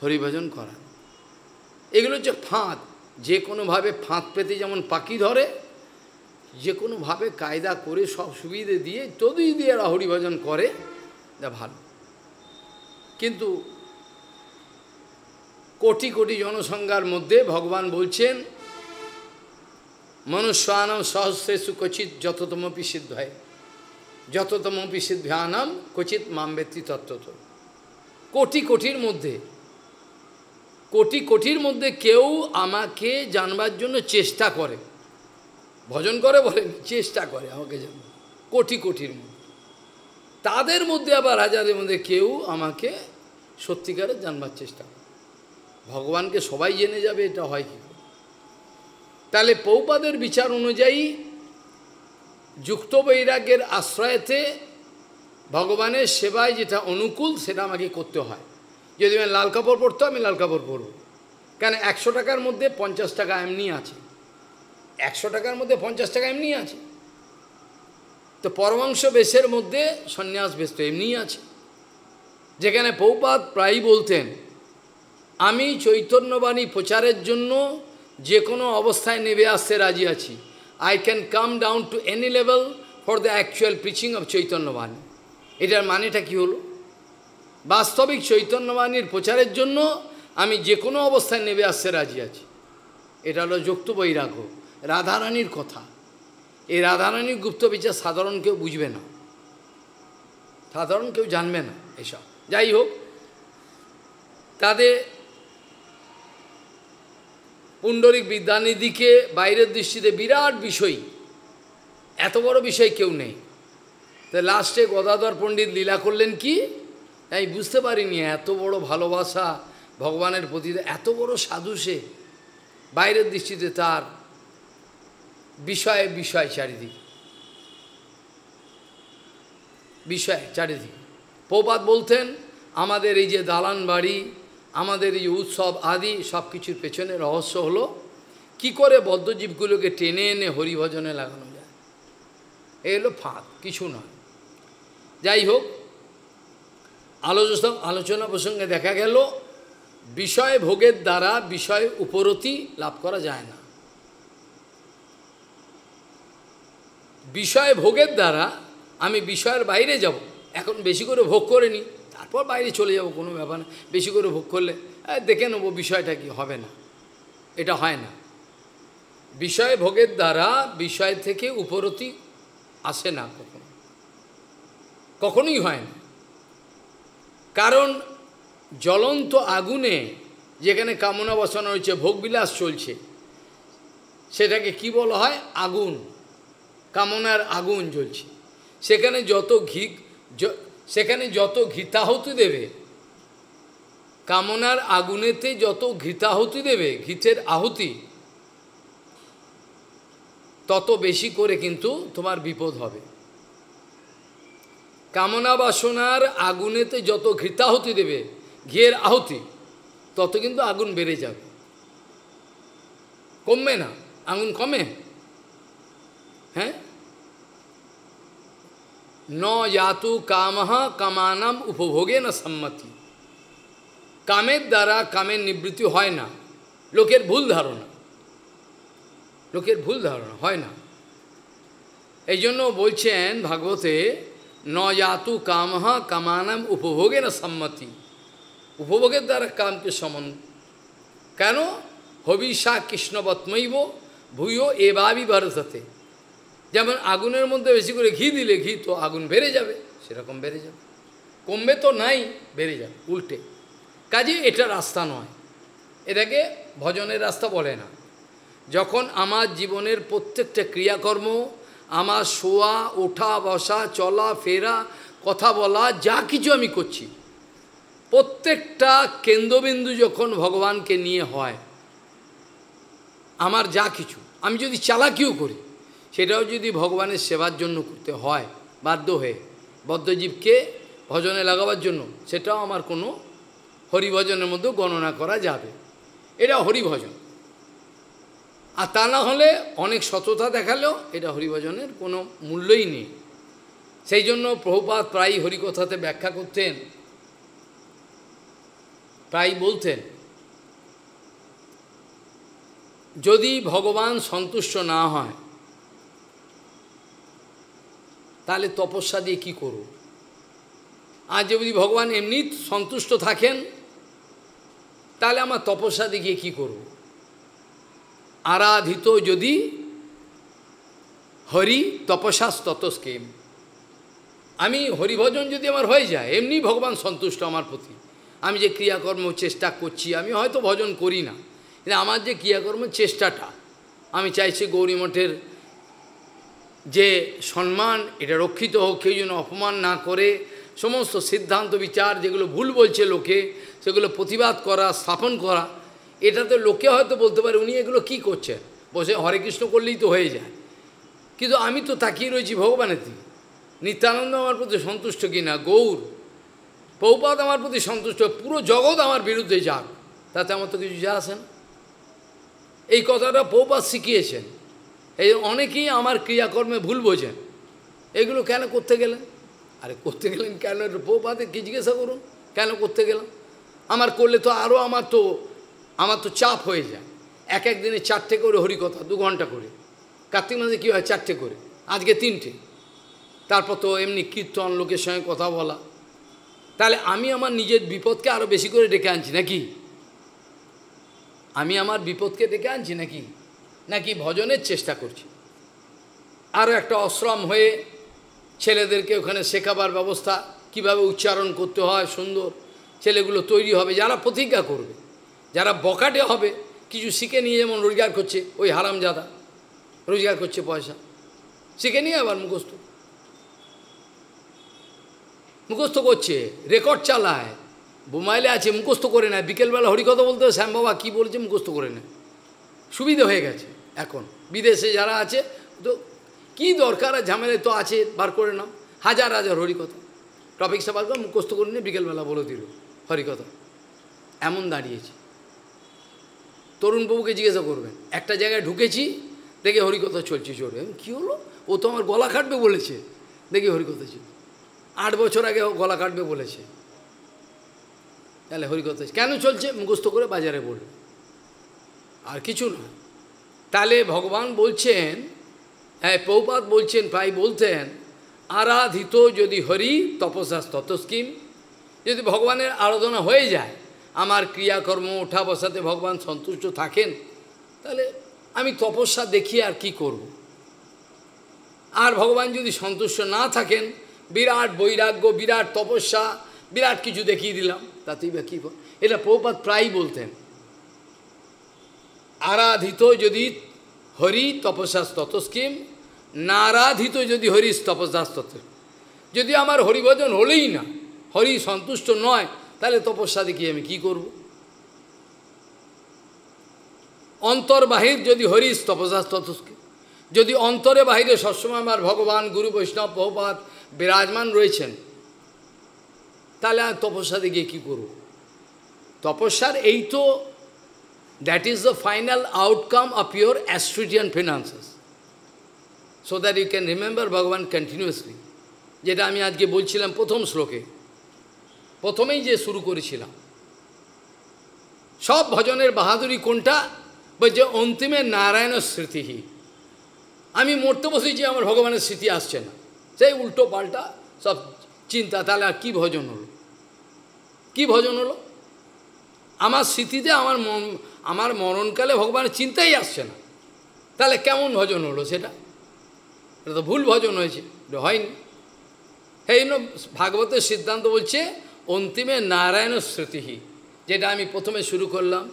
হরিভজন করা এগুলো হচ্ছে ফাঁদ যে কোনোভাবে ফাঁদ পেতে যেমন পাখি ধরে যে কোনোভাবে কায়দা করে সব সুবিধে দিয়ে তদুই দিয়ে এরা হরিভজন করে যা ভালো কিন্তু কোটি কোটি জনসংখ্যার মধ্যে ভগবান বলছেন মনুষ্যানম সহস্রে কচিত যততম পিসিদ্ধ হয় যততমপি ভ্যানাম কচিত মামবেত্তি তত্ত্বত কোটি কোটির মধ্যে কোটি কোটির মধ্যে কেউ আমাকে জানবার জন্য চেষ্টা করে ভজন করে বলেন চেষ্টা করে আমাকে জানব কোটি কোটির মধ্যে তাদের মধ্যে আবার রাজাদের মধ্যে কেউ আমাকে সত্যিকারে জানবার চেষ্টা করে ভগবানকে সবাই জেনে যাবে এটা হয় কি তাহলে পৌপাদের বিচার অনুযায়ী যুক্ত বৈরাগ্যের আশ্রয়েতে ভগবানের সেবায় যেটা অনুকূল সেটা আমাকে করতে হয় যদি আমি লাল কাপড় পরতো আমি লাল কাপড় পরব কেন একশো টাকার মধ্যে পঞ্চাশ টাকা এমনি আছে একশো টাকার মধ্যে পঞ্চাশ টাকা এমনি আছে তো পরমাংশ বেশের মধ্যে সন্ন্যাস বেশ তো এমনিই আছে যেখানে পৌপাত প্রায়ই বলতেন আমি চৈতন্যবাণী প্রচারের জন্য যে কোনো অবস্থায় নেবে আসতে রাজি আছি I can come down to any level for the actual preaching of চৈতন্যবাণী এটার মানেটা কি হলো বাস্তবিক চৈতন্যবাণীর প্রচারের জন্য আমি যে কোনো অবস্থায় নেবে আসতে রাজি আছি এটা হলো যুক্ত বৈরাগ্য রাধারানীর কথা এই রাধারানীর গুপ্ত বিচার সাধারণ কেউ বুঝবে না সাধারণ কেউ জানবে না এসব যাই হোক তাদের পুণ্ডরিক বিদ্যানিধিকে বাইরের দৃষ্টিতে বিরাট বিষয় এত বড় বিষয় কেউ নেই তো লাস্টে গদাধর পণ্ডিত লীলা করলেন কি আমি বুঝতে পারিনি এত বড় ভালোবাসা ভগবানের প্রতি এত বড় সাধু সে বাইরের দৃষ্টিতে তার বিষয়ে বিষয় চারিদিক বিষয় চারিদিক প্রপাত বলতেন আমাদের এই যে দালান বাড়ি আমাদের এই উৎসব আদি সব কিছুর পেছনে রহস্য হলো কি করে বদ্ধজীবগুলোকে টেনে এনে হরিভজনে লাগানো যায় এ হলো ফাঁদ কিছু নয় যাই হোক আলোচনা আলোচনা প্রসঙ্গে দেখা গেল বিষয় ভোগের দ্বারা বিষয় উপরতি লাভ করা যায় না বিষয় ভোগের দ্বারা আমি বিষয়ের বাইরে যাব এখন বেশি করে ভোগ করে নিই তারপর বাইরে চলে যাব কোনো ব্যাপার না বেশি করে ভোগ করলে দেখে নেবো বিষয়টা কি হবে না এটা হয় না বিষয় ভোগের দ্বারা বিষয় থেকে উপরতি আসে না কখনো কখনোই হয় না কারণ জ্বলন্ত আগুনে যেখানে কামনা বসানো হয়েছে ভোগবিলাস চলছে সেটাকে কি বলা হয় আগুন কামনার আগুন জ্বলছে সেখানে যত ঘি সেখানে যত ঘৃতাহতি দেবে কামনার আগুনেতে যত ঘৃতাহতি দেবে ঘিতের আহুতি তত বেশি করে কিন্তু তোমার বিপদ হবে কামনা বাসনার আগুনেতে যত ঘৃতাহতি দেবে ঘিয়ের আহুতি তত কিন্তু আগুন বেড়ে যাবে কমবে না আগুন কমে হ্যাঁ ন यातु কাম কামানাম উপভোগে না সম্মতি কামের দ্বারা কামের নিবৃত্তি হয় না লোকের ভুল ধারণা লোকের ভুল ধারণা হয় না এই জন্য বলছেন ভাগবতে ন যাতু কাম কামানাম উপভোগে না সম্মতি উপভোগের দ্বারা কামকে সমন কেন হবিষা কৃষ্ণবত্মৈব ভূয় এবাবি ভারততে যেমন আগুনের মধ্যে বেশি করে ঘি দিলে ঘি তো আগুন বেড়ে যাবে সেরকম বেড়ে যাবে কমবে তো নাই বেড়ে যাবে উল্টে কাজে এটা রাস্তা নয় এটাকে ভজনের রাস্তা বলে না যখন আমার জীবনের প্রত্যেকটা ক্রিয়াকর্ম আমার শোয়া ওঠা বসা চলা ফেরা কথা বলা যা কিছু আমি করছি প্রত্যেকটা কেন্দ্রবিন্দু যখন ভগবানকে নিয়ে হয় আমার যা কিছু আমি যদি চালাকিও করি সেটাও যদি ভগবানের সেবার জন্য করতে হয় বাধ্য হয়ে বদ্ধজীবকে ভজনে লাগাবার জন্য সেটাও আমার কোনো হরিভজনের মধ্যে গণনা করা যাবে এটা হরিভজন আর তা না হলে অনেক সততা দেখালেও এটা হরিভজনের কোনো মূল্যই নেই সেই জন্য প্রভুপাত প্রায় হরিকথাতে ব্যাখ্যা করতেন প্রায় বলতেন যদি ভগবান সন্তুষ্ট না হয় তাহলে তপস্যা দিয়ে কি করব আর যদি ভগবান এমনি সন্তুষ্ট থাকেন তাহলে আমার তপস্যা দিয়ে কি করব আরাধিত যদি হরি তপস্যা ততস্কেম আমি হরিভজন যদি আমার হয়ে যায় এমনি ভগবান সন্তুষ্ট আমার প্রতি আমি যে ক্রিয়াকর্ম চেষ্টা করছি আমি হয়তো ভজন করি না কিন্তু আমার যে ক্রিয়াকর্ম চেষ্টাটা আমি চাইছি গৌরীমঠের যে সম্মান এটা রক্ষিত হোক কেউ যেন অপমান না করে সমস্ত সিদ্ধান্ত বিচার যেগুলো ভুল বলছে লোকে সেগুলো প্রতিবাদ করা স্থাপন করা এটাতে লোকে হয়তো বলতে পারে উনি এগুলো কি করছেন বসে হরে কৃষ্ণ করলেই তো হয়ে যায় কিন্তু আমি তো তাকিয়ে রয়েছি ভগবানের দিকে নিত্যানন্দ আমার প্রতি সন্তুষ্ট কিনা গৌর পৌপাত আমার প্রতি সন্তুষ্ট পুরো জগৎ আমার বিরুদ্ধে যাক তাতে আমার তো কিছু যা আসে না এই কথাটা পৌপাত শিখিয়েছেন এই অনেকেই আমার ক্রিয়াকর্মে ভুল বোঝেন এগুলো কেন করতে গেলেন আরে করতে গেলেন কেন প্রপাতে কি জিজ্ঞাসা করুন কেন করতে গেলাম আমার করলে তো আরও আমার তো আমার তো চাপ হয়ে যায় এক এক দিনে চারটে করে হরিকথা দু ঘন্টা করে কার্তিক মাসে কী হয় চারটে করে আজকে তিনটে তারপর তো এমনি কীর্তন লোকের সঙ্গে কথা বলা তাহলে আমি আমার নিজের বিপদকে আরও বেশি করে ডেকে আনছি নাকি আমি আমার বিপদকে ডেকে আনছি নাকি নাকি ভজনের চেষ্টা করছি আরও একটা অশ্রম হয়ে ছেলেদেরকে ওখানে শেখাবার ব্যবস্থা কিভাবে উচ্চারণ করতে হয় সুন্দর ছেলেগুলো তৈরি হবে যারা প্রতিজ্ঞা করবে যারা বকাটে হবে কিছু শিখে নিয়ে যেমন রোজগার করছে ওই হারামজাদা রোজগার করছে পয়সা শিখে নিয়ে আবার মুখস্থ মুখস্থ করছে রেকর্ড চালায় বোমাইলে আছে মুখস্থ করে নেয় বিকেলবেলা হরিকথা বলতে শ্যাম বাবা কী বলছে মুখস্থ করে নেয় সুবিধে হয়ে গেছে এখন বিদেশে যারা আছে তো কী দরকার ঝামেলা তো আছে বার করে নাও হাজার হাজার হরিকথা টপিক বার করে মুখস্থ করে নিয়ে বিকেলবেলা বলে দিল হরিকথা এমন দাঁড়িয়েছে তরুণ বাবুকে জিজ্ঞাসা করবেন একটা জায়গায় ঢুকেছি দেখে হরিকথা চলছে চলবে কী হলো ও তো আমার গলা কাটবে বলেছে দেখি হরিকথা ছিল আট বছর আগে গলা কাটবে বলেছে তাহলে হরিকথা কেন চলছে মুখস্থ করে বাজারে বলল আর কিছু না তাহলে ভগবান বলছেন হ্যাঁ পৌপাত বলছেন প্রায় বলতেন আরাধিত যদি হরি তপস্যা ততস্কিম যদি ভগবানের আরাধনা হয়ে যায় আমার ক্রিয়াকর্ম ওঠা বসাতে ভগবান সন্তুষ্ট থাকেন তাহলে আমি তপস্যা দেখি আর কি করব। আর ভগবান যদি সন্তুষ্ট না থাকেন বিরাট বৈরাগ্য বিরাট তপস্যা বিরাট কিছু দেখিয়ে দিলাম তাতেই বা কী এটা প্রপাত প্রায়ই বলতেন আরাধিত যদি হরি তপস্যাস ততস্কিম নারাধিত যদি হরি তপস্যাস তত যদি আমার হরিভজন হলেই না হরি সন্তুষ্ট নয় তাহলে তপস্যা দেখি আমি কি করব অন্তর্বাহির যদি হরি তপস্যাস ততস্কিম যদি অন্তরে বাহিরে সবসময় আমার ভগবান গুরু বৈষ্ণব বহুপাত বিরাজমান রয়েছেন তাহলে আমি তপস্যা দিকে কী করব তপস্যার এই তো That is the final outcome of your Asturian finances. So that you can remember Bhagavan continuously. যেটা আমি আজকে বলছিলাম প্রথম শ্লোকে প্রথমেই যে শুরু করেছিলাম সব ভজনের বাহাদুরি কোনটা বা যে অন্তিমে নারায়ণের স্মৃতিহি আমি মরতে বসেই যে আমার ভগবানের স্মৃতি আসছে না সেই উল্টো পাল্টা সব চিন্তা তাহলে আর কী ভজন হলো কী ভজন হলো আমার স্মৃতিতে আমার মন আমার মরণকালে ভগবানের চিন্তাই আসছে না তাহলে কেমন ভজন হলো সেটা এটা তো ভুল ভজন হয়েছে হয়নি এই জন্য ভাগবতের সিদ্ধান্ত বলছে অন্তিমে নারায়ণ স্মৃতিহি যেটা আমি প্রথমে শুরু করলাম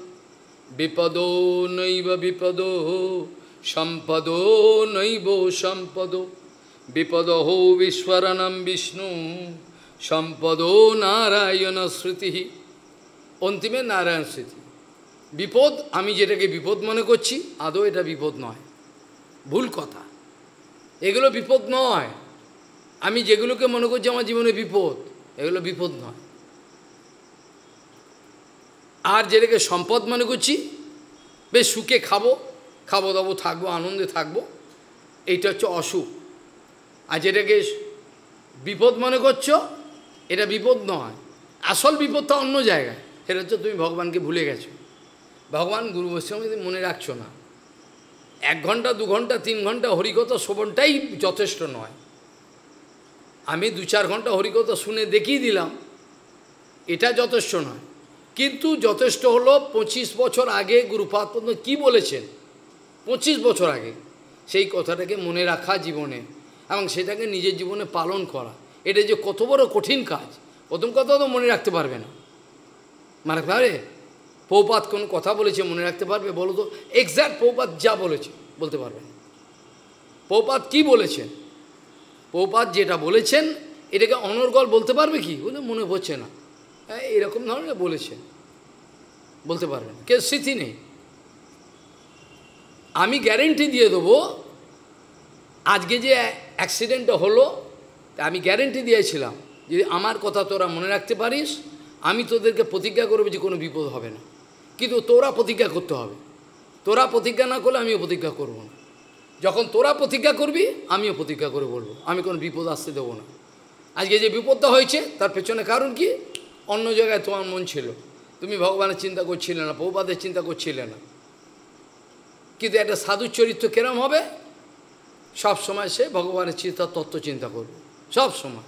বিপদ নৈব বিপদ সম্পদ নৈব সম্পদ বিপদ হো বিস্মরণম বিষ্ণু সম্পদ নারায়ণ স্মৃতিহী অন্তিমে নারায়ণ স্মৃতি বিপদ আমি যেটাকে বিপদ মনে করছি আদৌ এটা বিপদ নয় ভুল কথা এগুলো বিপদ নয় আমি যেগুলোকে মনে করছি আমার জীবনে বিপদ এগুলো বিপদ নয় আর যেটাকে সম্পদ মনে করছি বেশ সুখে খাবো খাবো দাবো থাকবো আনন্দে থাকবো এইটা হচ্ছে অসুখ আর যেটাকে বিপদ মনে করছো এটা বিপদ নয় আসল বিপদটা অন্য জায়গায় সেটা হচ্ছে তুমি ভগবানকে ভুলে গেছো ভগবান গুরু বৈষ্ণব মনে রাখছো না এক ঘন্টা দু ঘন্টা তিন ঘন্টা হরিকতা শ্রবণটাই যথেষ্ট নয় আমি দু চার ঘন্টা হরিকতা শুনে দেখিয়ে দিলাম এটা যথেষ্ট নয় কিন্তু যথেষ্ট হলো পঁচিশ বছর আগে গুরুপাত কি বলেছেন পঁচিশ বছর আগে সেই কথাটাকে মনে রাখা জীবনে এবং সেটাকে নিজের জীবনে পালন করা এটা যে কত বড় কঠিন কাজ প্রথম কথা তো মনে রাখতে পারবে না মানে ভাবে পৌপাত কোন কথা বলেছে মনে রাখতে পারবে বলো তো এক্স্যাক্ট পৌপাত যা বলেছে বলতে পারবেন পৌপাত কি বলেছেন পৌপাত যেটা বলেছেন এটাকে অনর্গল বলতে পারবে কি বলে মনে হচ্ছে না হ্যাঁ, এরকম ধরনের বলেছেন বলতে পারবেন কেউ স্মৃতি নেই আমি গ্যারেন্টি দিয়ে দেবো আজকে যে অ্যাক্সিডেন্টটা হলো আমি গ্যারেন্টি দিয়েছিলাম যদি আমার কথা তোরা মনে রাখতে পারিস আমি তোদেরকে প্রতিজ্ঞা করবো যে কোনো বিপদ হবে না কিন্তু তোরা প্রতিজ্ঞা করতে হবে তোরা প্রতিজ্ঞা না করলে আমিও প্রতিজ্ঞা করব না যখন তোরা প্রতিজ্ঞা করবি আমিও প্রতিজ্ঞা করে বলবো আমি কোনো বিপদ আসতে দেবো না আজকে যে বিপদটা হয়েছে তার পেছনে কারণ কি অন্য জায়গায় তোমার মন ছিল তুমি ভগবানের চিন্তা করছিলে না প্রভুপাদের চিন্তা করছিলে না কিন্তু একটা সাধু চরিত্র কেরম হবে সব সময় সে ভগবানের চিন্তা তত্ত্ব চিন্তা করবে সব সময়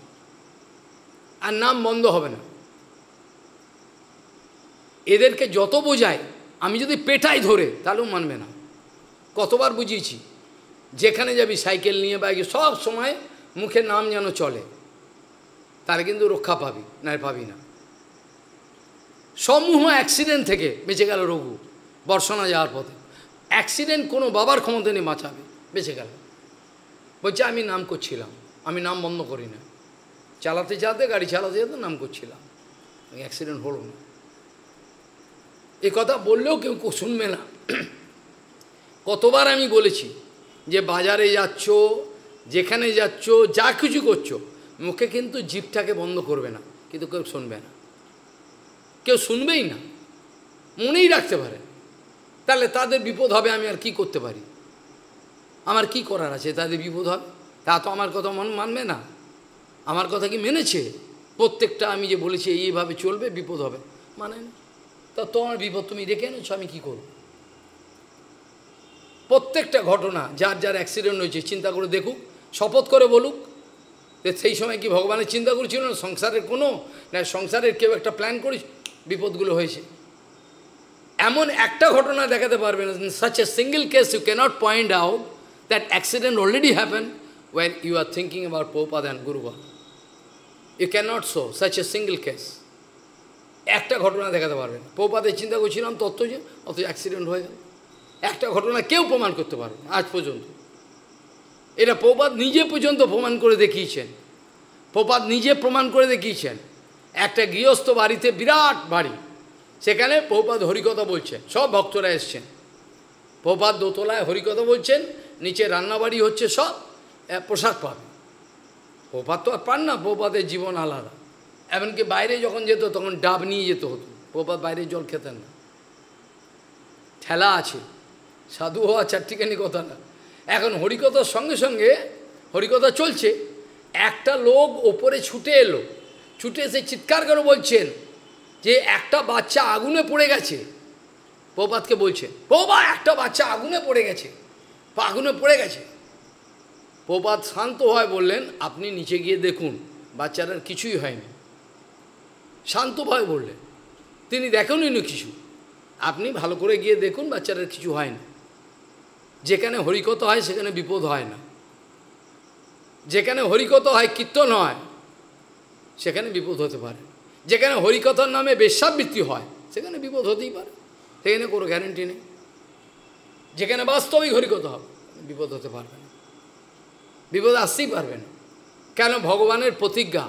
আর নাম বন্ধ হবে না এদেরকে যত বোঝাই আমি যদি পেটাই ধরে তাহলেও মানবে না কতবার বুঝিয়েছি যেখানে যাবি সাইকেল নিয়ে বাইকে সব সময় মুখে নাম যেন চলে তার কিন্তু রক্ষা পাবি না পাবি না সমূহ অ্যাক্সিডেন্ট থেকে বেঁচে গেল রঘু বর্ষণা যাওয়ার পথে অ্যাক্সিডেন্ট কোনো বাবার ক্ষমতা নিয়ে বাঁচাবে বেঁচে গেল বলছে আমি নাম করছিলাম আমি নাম বন্ধ করি না চালাতে চালাতে গাড়ি চালাতে যেতে নাম করছিলাম অ্যাক্সিডেন্ট হলো না এ কথা বললেও কেউ শুনবে না কতবার আমি বলেছি যে বাজারে যাচ্ছ যেখানে যাচ্ছ যা কিছু করছো মুখে কিন্তু জিপটাকে বন্ধ করবে না কিন্তু কেউ শুনবে না কেউ শুনবেই না মনেই রাখতে পারে তাহলে তাদের বিপদ হবে আমি আর কি করতে পারি আমার কি করার আছে তাদের বিপদ হবে তা তো আমার কথা মন মানবে না আমার কথা কি মেনেছে প্রত্যেকটা আমি যে বলেছি এইভাবে চলবে বিপদ হবে মানে না তা তোমার বিপদ তুমি দেখে এনেছো আমি কী করব প্রত্যেকটা ঘটনা যার যার অ্যাক্সিডেন্ট হয়েছে চিন্তা করে দেখুক শপথ করে বলুক যে সেই সময় কি ভগবানের চিন্তা করছিল না সংসারের কোনো না সংসারের কেউ একটা প্ল্যান করে বিপদগুলো হয়েছে এমন একটা ঘটনা দেখাতে পারবে না such a single case you can't point out that accident already happen when you are thinking about Prabhupada and গুরুবার you can't show such a single case একটা ঘটনা দেখাতে পারবেন না পৌপাতে চিন্তা করছিলাম তত্ত্ব যে অত অ্যাক্সিডেন্ট হয়ে গেল একটা ঘটনা কেউ প্রমাণ করতে পারবে আজ পর্যন্ত এটা প্রপাত নিজে পর্যন্ত প্রমাণ করে দেখিয়েছেন প্রপাত নিজে প্রমাণ করে দেখিয়েছেন একটা গৃহস্থ বাড়িতে বিরাট বাড়ি সেখানে প্রপাত হরিকথা বলছেন সব ভক্তরা এসছেন প্রপাত দোতলায় হরিকথা বলছেন নিচে রান্নাবাড়ি হচ্ছে সব প্রসাদ পাবে প্রপাত তো আর পান না প্রপাতের জীবন আলাদা এমনকি বাইরে যখন যেত তখন ডাব নিয়ে যেতে হতো প্রপাত বাইরে জল খেতেন না ঠেলা আছে সাধু হওয়া চারটিখানি কথা না এখন হরিকথার সঙ্গে সঙ্গে হরিকথা চলছে একটা লোক ওপরে ছুটে এলো ছুটে এসে চিৎকার করে বলছেন যে একটা বাচ্চা আগুনে পড়ে গেছে প্রপাতকে বলছেন প্রবা একটা বাচ্চা আগুনে পড়ে গেছে আগুনে পড়ে গেছে প্রপাত শান্ত হয় বললেন আপনি নিচে গিয়ে দেখুন বাচ্চাটার কিছুই হয়নি শান্তভাবে বললেন তিনি দেখেন না কিছু আপনি ভালো করে গিয়ে দেখুন বাচ্চারা কিছু হয় না যেখানে হরিকত হয় সেখানে বিপদ হয় না যেখানে হরিকত হয় কীর্তন হয় সেখানে বিপদ হতে পারে যেখানে হরিকথার নামে বেশাবৃত্তি হয় সেখানে বিপদ হতেই পারে সেখানে কোনো গ্যারেন্টি নেই যেখানে বাস্তবিক হরিকত হবে বিপদ হতে পারবে না বিপদ আসতেই পারবে না কেন ভগবানের প্রতিজ্ঞা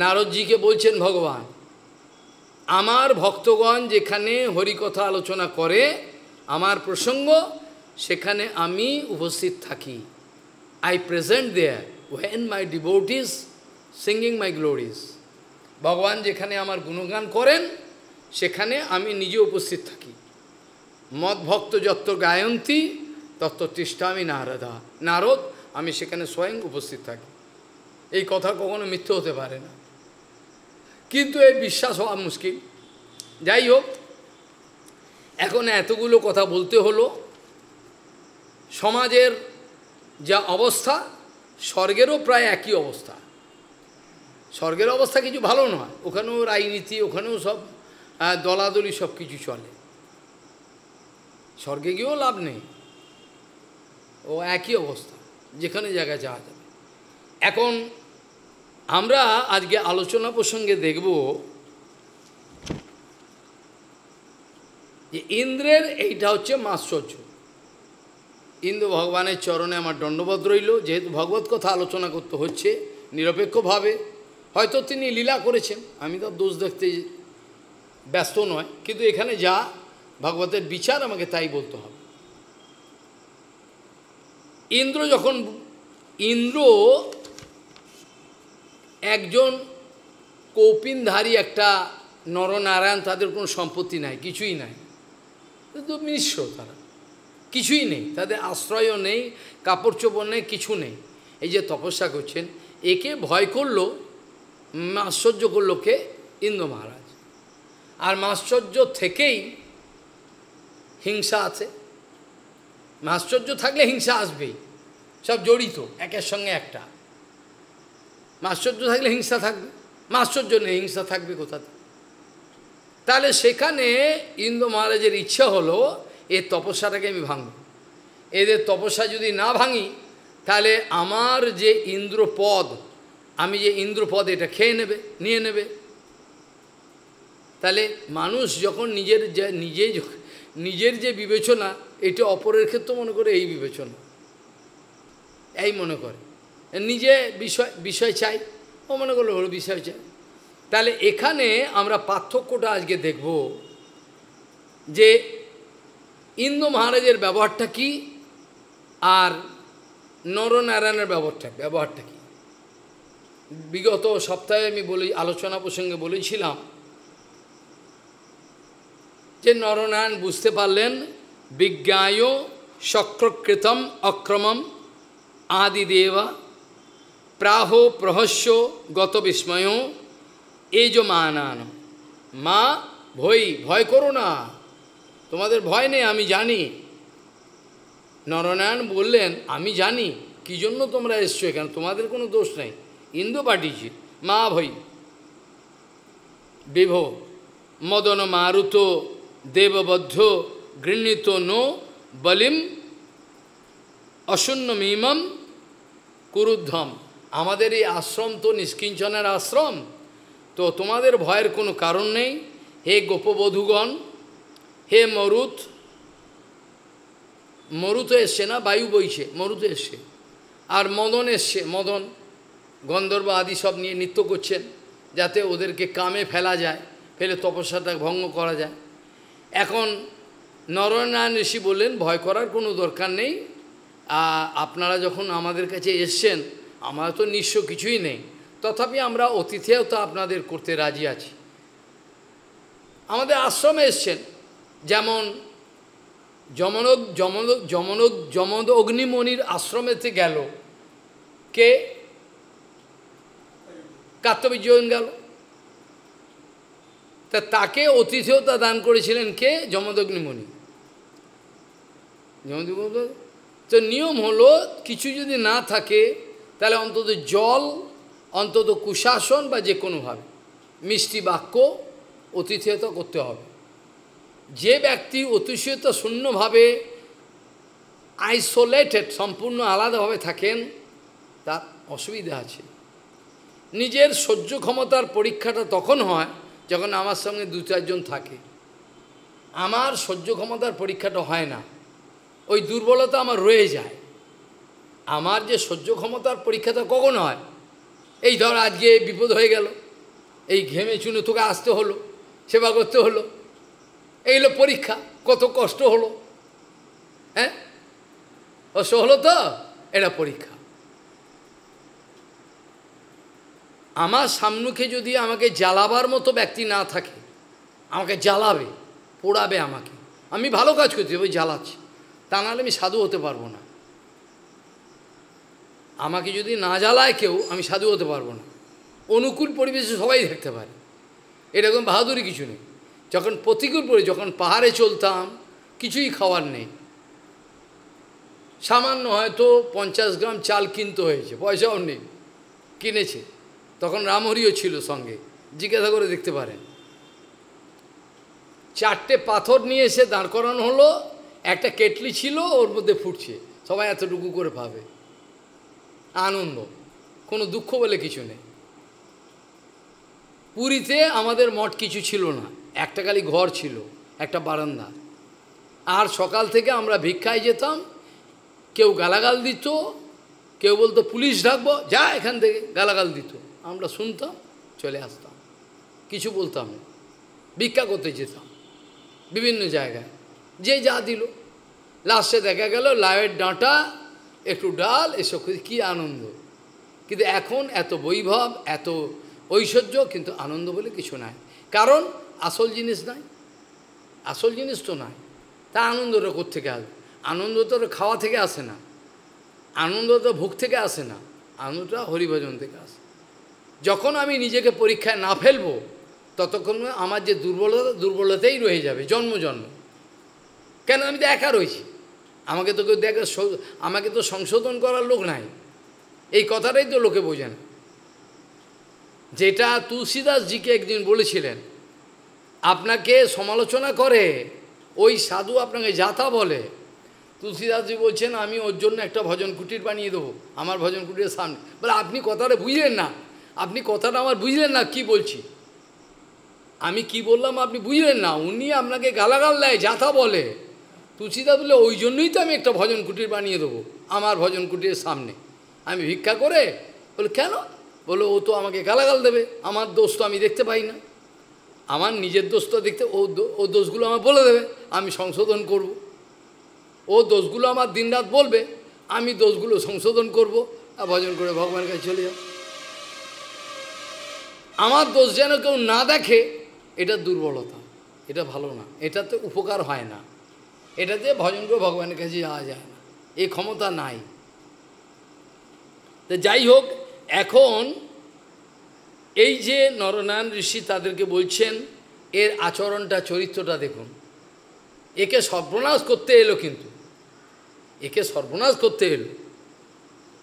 নারদজিকে বলছেন ভগবান আমার ভক্তগণ যেখানে হরিকথা আলোচনা করে আমার প্রসঙ্গ সেখানে আমি উপস্থিত থাকি I present there when my devotees singing my glories ভগবান যেখানে আমার গুণগান করেন সেখানে আমি নিজে উপস্থিত থাকি মদ ভক্ত যত গায়ন্তী তত্ত্ব আমি নারদা নারদ আমি সেখানে স্বয়ং উপস্থিত থাকি এই কথা কখনো মিথ্যে হতে পারে না কিন্তু এই বিশ্বাস হওয়া মুশকিল যাই হোক এখন এতগুলো কথা বলতে হলো সমাজের যা অবস্থা স্বর্গেরও প্রায় একই অবস্থা স্বর্গের অবস্থা কিছু ভালো নয় ওখানেও রাজনীতি ওখানেও সব দলাদলি সব কিছু চলে স্বর্গে গিয়েও লাভ নেই ও একই অবস্থা যেখানে জায়গায় যাওয়া যাবে এখন আমরা আজকে আলোচনা প্রসঙ্গে দেখব যে ইন্দ্রের এইটা হচ্ছে মাশ্চর্য ইন্দ্র ভগবানের চরণে আমার দণ্ডবোধ রইল যেহেতু ভগবত কথা আলোচনা করতে হচ্ছে নিরপেক্ষভাবে হয়তো তিনি লীলা করেছেন আমি তো দোষ দেখতে ব্যস্ত নয় কিন্তু এখানে যা ভগবতের বিচার আমাকে তাই বলতে হবে ইন্দ্র যখন ইন্দ্র একজন কৌপিনধারী একটা নরনারায়ণ তাদের কোনো সম্পত্তি নাই কিছুই নাই তো মিশ্র তারা কিছুই নেই তাদের আশ্রয়ও নেই কাপড় চোপড় নেই কিছু নেই এই যে তপস্যা করছেন একে ভয় করলো আশ্চর্য করলো কে ইন্দ্র মহারাজ আর মাশ্চর্য থেকেই হিংসা আছে মাশ্চর্য থাকলে হিংসা আসবেই সব জড়িত একের সঙ্গে একটা মাশ্চর্য থাকলে হিংসা থাকবে মাশ্চর্য নেই হিংসা থাকবে কোথাতে তাহলে সেখানে ইন্দ্র মহারাজের ইচ্ছা হলো এই তপস্যাটাকে আমি ভাঙব এদের তপস্যা যদি না ভাঙি তাহলে আমার যে ইন্দ্রপদ আমি যে ইন্দ্রপদ এটা খেয়ে নেবে নিয়ে নেবে তাহলে মানুষ যখন নিজের যে নিজে নিজের যে বিবেচনা এটা অপরের ক্ষেত্রে মনে করে এই বিবেচনা এই মনে করে নিজে বিষয় বিষয় চাই ও মনে করলো হলো বিষয় চাই তাহলে এখানে আমরা পার্থক্যটা আজকে দেখব যে ইন্দ্র মহারাজের ব্যবহারটা কি আর নরনারায়ণের ব্যবহারটা ব্যবহারটা কি বিগত সপ্তাহে আমি বলি আলোচনা প্রসঙ্গে বলেছিলাম যে নরনারায়ণ বুঝতে পারলেন বিজ্ঞায় শক্রকৃতম অক্রমম আদিদেবা প্রাহ প্রহস্য গত বিস্ময় এই যে মানান মা ভই ভয় করো না তোমাদের ভয় নেই আমি জানি নরনারায়ণ বললেন আমি জানি কি জন্য তোমরা এসছো এখানে তোমাদের কোনো দোষ নাই ইন্দু পাঠিয়েছি মা ভই বিভো মদন মারুত দেববদ্ধ গৃহীত নো বলিম অশূন্য মিমম কুরুদ্ধম আমাদের এই আশ্রম তো নিষ্কিঞ্চনের আশ্রম তো তোমাদের ভয়ের কোনো কারণ নেই হে গোপবধূগণ হে মরুত মরুত এসছে না বায়ু বইছে মরুত এসছে আর মদন এসছে মদন গন্ধর্ব আদি সব নিয়ে নৃত্য করছেন যাতে ওদেরকে কামে ফেলা যায় ফেলে তপস্যাটা ভঙ্গ করা যায় এখন নরনারায়ণ ঋষি বললেন ভয় করার কোনো দরকার নেই আপনারা যখন আমাদের কাছে এসছেন আমার তো নিঃস্ব কিছুই নেই তথাপি আমরা অতিথিও তো আপনাদের করতে রাজি আছি আমাদের আশ্রমে এসছেন যেমন যমনক যমনক যমনক যমদ অগ্নিমণির আশ্রমেতে গেল কে কাত্তবীর্যন গেল তা তাকে অতিথেয়তা দান করেছিলেন কে অগ্নিমণি যমদ তো নিয়ম হলো কিছু যদি না থাকে তাহলে অন্তত জল অন্তত কুশাসন বা যে কোনোভাবে মিষ্টি বাক্য অতিথিয়তা করতে হবে যে ব্যক্তি অতিশীত শূন্যভাবে আইসোলেটেড সম্পূর্ণ আলাদাভাবে থাকেন তার অসুবিধা আছে নিজের সহ্য ক্ষমতার পরীক্ষাটা তখন হয় যখন আমার সঙ্গে দু চারজন থাকে আমার সহ্য ক্ষমতার পরীক্ষাটা হয় না ওই দুর্বলতা আমার রয়ে যায় আমার যে সহ্য ক্ষমতার পরীক্ষাটা কখন হয় এই ধর আজকে বিপদ হয়ে গেল এই ঘেমে চুনে তোকে আসতে হলো সেবা করতে হলো এইগুলো পরীক্ষা কত কষ্ট হলো হ্যাঁ কষ্ট হলো তো এটা পরীক্ষা আমার সামনুখে যদি আমাকে জ্বালাবার মতো ব্যক্তি না থাকে আমাকে জ্বালাবে পোড়াবে আমাকে আমি ভালো কাজ করছি ওই জ্বালাচ্ছি তা নাহলে আমি সাধু হতে পারবো না আমাকে যদি না জ্বালায় কেউ আমি সাধু হতে পারবো না অনুকূল পরিবেশে সবাই থাকতে পারে এরকম বাহাদুরি কিছু নেই যখন প্রতিকূল পরি যখন পাহাড়ে চলতাম কিছুই খাওয়ার নেই সামান্য হয়তো পঞ্চাশ গ্রাম চাল কিনতে হয়েছে পয়সাও নেই কিনেছে তখন রামহরিও ছিল সঙ্গে জিজ্ঞাসা করে দেখতে পারেন চারটে পাথর নিয়ে এসে দাঁড় করানো হলো একটা কেটলি ছিল ওর মধ্যে ফুটছে সবাই এতটুকু করে পাবে আনন্দ কোনো দুঃখ বলে কিছু নেই পুরীতে আমাদের মঠ কিছু ছিল না একটা খালি ঘর ছিল একটা বারান্দা আর সকাল থেকে আমরা ভিক্ষায় যেতাম কেউ গালাগাল দিত কেউ বলতো পুলিশ ডাকবো যা এখান থেকে গালাগাল দিত আমরা শুনতাম চলে আসতাম কিছু বলতাম না ভিক্ষা করতে যেতাম বিভিন্ন জায়গায় যে যা দিল লাস্টে দেখা গেল লায়ের ডাঁটা একটু ডাল এসব কি আনন্দ কিন্তু এখন এত বৈভব এত ঐশ্বর্য কিন্তু আনন্দ বলে কিছু নাই কারণ আসল জিনিস নাই আসল জিনিস তো নাই তা আনন্দটা কোথেকে আসবে আনন্দ তো খাওয়া থেকে আসে না আনন্দ তো ভোগ থেকে আসে না আনন্দটা হরিভজন থেকে আসে যখন আমি নিজেকে পরীক্ষায় না ফেলব ততক্ষণ আমার যে দুর্বলতা দুর্বলতাই রয়ে যাবে জন্ম জন্ম কেন আমি তো একা রয়েছি আমাকে তো কেউ দেখে আমাকে তো সংশোধন করার লোক নাই এই কথাটাই তো লোকে বোঝেন যেটা তুলসীদাসজিকে একদিন বলেছিলেন আপনাকে সমালোচনা করে ওই সাধু আপনাকে যাতা বলে তুলসীদাসজি বলছেন আমি ওর জন্য একটা ভজন কুটির বানিয়ে দেবো আমার ভজন কুটিরের সামনে বলে আপনি কথাটা বুঝলেন না আপনি কথাটা আমার বুঝলেন না কি বলছি আমি কি বললাম আপনি বুঝলেন না উনি আপনাকে গালাগাল দেয় যাথা বলে তুলসীদা বললে ওই জন্যই তো আমি একটা ভজন কুটির বানিয়ে দেবো আমার ভজন কুটির সামনে আমি ভিক্ষা করে বলে কেন বলো ও তো আমাকে গালাগাল দেবে আমার দোষ তো আমি দেখতে পাই না আমার নিজের দোষ তো দেখতে ও ও দোষগুলো আমার বলে দেবে আমি সংশোধন করব। ও দোষগুলো আমার দিনরাত বলবে আমি দোষগুলো সংশোধন করব আর ভজন করে ভগবানের কাছে চলে যাব আমার দোষ যেন কেউ না দেখে এটা দুর্বলতা এটা ভালো না এটাতে উপকার হয় না এটাতে ভজন করে ভগবানের কাছে যাওয়া যায় না এই ক্ষমতা নাই তো যাই হোক এখন এই যে নরনায়ণ ঋষি তাদেরকে বলছেন এর আচরণটা চরিত্রটা দেখুন একে সর্বনাশ করতে এলো কিন্তু একে সর্বনাশ করতে এলো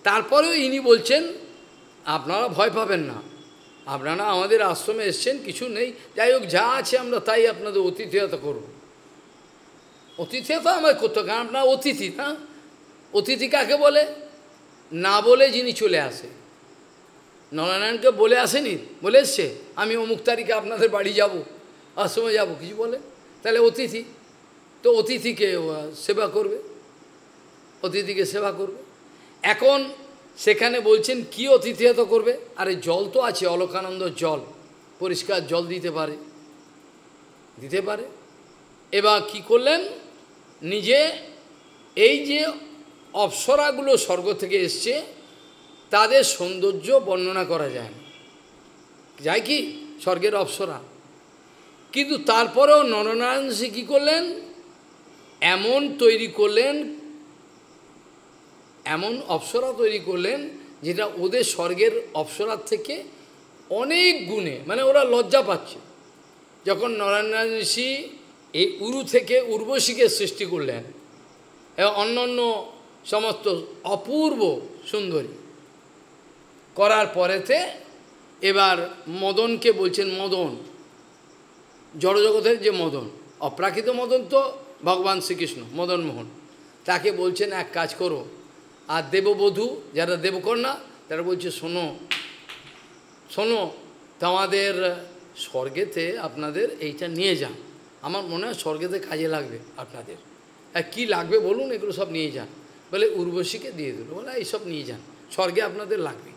তারপরেও ইনি বলছেন আপনারা ভয় পাবেন না আপনারা আমাদের আশ্রমে এসছেন কিছু নেই যাই হোক যা আছে আমরা তাই আপনাদের অতিথিয়তা করবো অতিথি তো আমায় করতে কারণ আপনার অতিথি না অতিথি কাকে বলে না বলে যিনি চলে আসে নরনারায়ণকে বলে আসেনি বলে এসছে আমি অমুক তারিখে আপনাদের বাড়ি যাব আশ্রমে যাব কিছু বলে তাহলে অতিথি তো অতিথিকে সেবা করবে অতিথিকে সেবা করবে এখন সেখানে বলছেন কি এত করবে আরে জল তো আছে অলোকানন্দ জল পরিষ্কার জল দিতে পারে দিতে পারে এবার কি করলেন নিজে এই যে অপসরাগুলো স্বর্গ থেকে এসছে তাদের সৌন্দর্য বর্ণনা করা যায় না যায় কি স্বর্গের অপসরা কিন্তু তারপরেও নরনারায়ণ সে কী করলেন এমন তৈরি করলেন এমন অপসরা তৈরি করলেন যেটা ওদের স্বর্গের অপসরার থেকে অনেক গুণে মানে ওরা লজ্জা পাচ্ছে যখন নরেন্দ্র ঋষি এই উরু থেকে উর্বশীকে সৃষ্টি করলেন অন্যান্য সমস্ত অপূর্ব সুন্দরী করার পরেতে এবার মদনকে বলছেন মদন জড়জগতের যে মদন অপ্রাকৃত মদন তো ভগবান শ্রীকৃষ্ণ মদন মোহন তাকে বলছেন এক কাজ করো আর দেববধূ যারা দেবকন্যা তারা বলছে শোনো শোনো তোমাদের স্বর্গেতে আপনাদের এইটা নিয়ে যান আমার মনে হয় স্বর্গেতে কাজে লাগবে আপনাদের আর কী লাগবে বলুন এগুলো সব নিয়ে যান বলে উর্বশীকে দিয়ে দিল বলে এইসব নিয়ে যান স্বর্গে আপনাদের লাগবে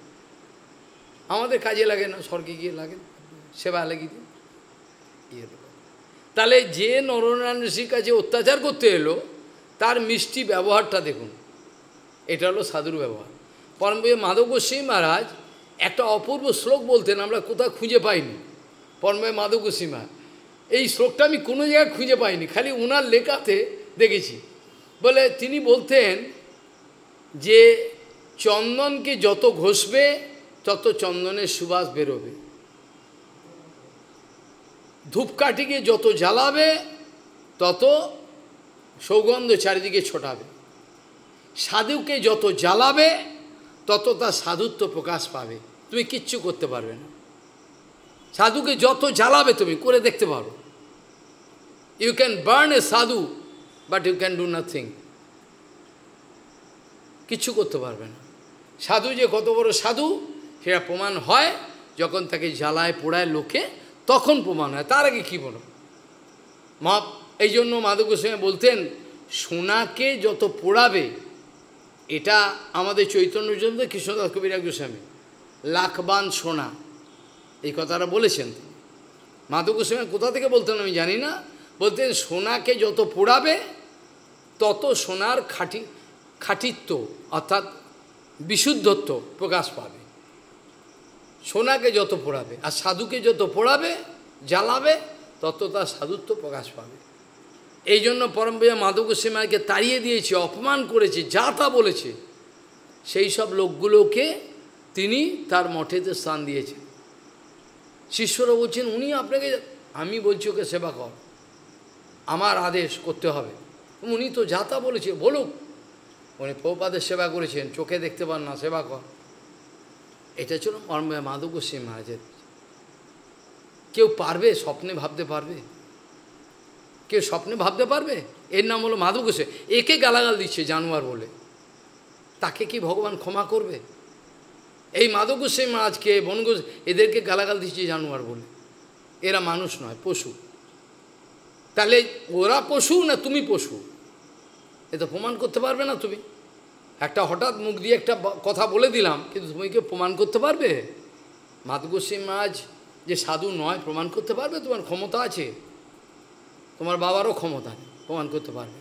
আমাদের কাজে লাগে না স্বর্গে গিয়ে লাগে সেবা লাগি দিন তাহলে যে নরনারায়ণ ঋষির কাছে অত্যাচার করতে এলো তার মিষ্টি ব্যবহারটা দেখুন এটা হলো সাধুর ব্যবহার পরম মাধব গোস্বী মহারাজ একটা অপূর্ব শ্লোক বলতেন আমরা কোথাও খুঁজে পাইনি পরমে মাধব গোস্বী মহারাজ এই শ্লোকটা আমি কোনো জায়গায় খুঁজে পাইনি খালি ওনার লেখাতে দেখেছি বলে তিনি বলতেন যে চন্দনকে যত ঘষবে তত চন্দনের সুবাস বেরোবে ধূপকাঠিকে যত জ্বালাবে তত সৌগন্ধ চারিদিকে ছোটাবে সাধুকে যত জ্বালাবে তত তার সাধুত্ব প্রকাশ পাবে তুমি কিচ্ছু করতে পারবে না সাধুকে যত জ্বালাবে তুমি করে দেখতে পারো You can burn a sadhu, but you can do nothing. কিচ্ছু করতে পারবে না সাধু যে কত বড় সাধু সেটা প্রমাণ হয় যখন তাকে জ্বালায় পোড়ায় লোকে তখন প্রমাণ হয় তার আগে কী বলো মা এই জন্য মাধব গোস্বামী বলতেন সোনাকে যত পোড়াবে এটা আমাদের চৈতন্য চন্দ্র কৃষ্ণদাস কবিরা গোস্বামী লাখবান সোনা এই কথাটা বলেছেন মাধব গোস্বামী কোথা থেকে বলতেন আমি জানি না বলতেন সোনাকে যত পোড়াবে তত সোনার খাটি খাটিত্ব অর্থাৎ বিশুদ্ধত্ব প্রকাশ পাবে সোনাকে যত পোড়াবে আর সাধুকে যত পোড়াবে জ্বালাবে তত তার সাধুত্ব প্রকাশ পাবে এই জন্য পরমপ্রিয়া মাধব গোস্বামীকে তাড়িয়ে দিয়েছে অপমান করেছে যা তা বলেছে সেই সব লোকগুলোকে তিনি তার মঠেতে স্থান দিয়েছেন শিষ্যরা বলছেন উনি আপনাকে আমি বলছি ওকে সেবা কর আমার আদেশ করতে হবে উনি তো যাতা বলেছে বলুক উনি প্রপাদের সেবা করেছেন চোখে দেখতে পান না সেবা কর এটা ছিল মর্মে মাধব মহারাজের কেউ পারবে স্বপ্নে ভাবতে পারবে কেউ স্বপ্নে ভাবতে পারবে এর নাম হলো মাধব গোস্বামী একে গালাগাল দিচ্ছে জানোয়ার বলে তাকে কি ভগবান ক্ষমা করবে এই মাধব গোস্বামী মহারাজকে বনগোষ এদেরকে গালাগাল দিচ্ছে জানোয়ার বলে এরা মানুষ নয় পশু তাহলে ওরা পশু না তুমি পশু এ তো প্রমাণ করতে পারবে না তুমি একটা হঠাৎ মুখ দিয়ে একটা কথা বলে দিলাম কিন্তু তুমি কি প্রমাণ করতে পারবে মাতগোসী মাঝ যে সাধু নয় প্রমাণ করতে পারবে তোমার ক্ষমতা আছে তোমার বাবারও ক্ষমতা নেই প্রমাণ করতে পারবে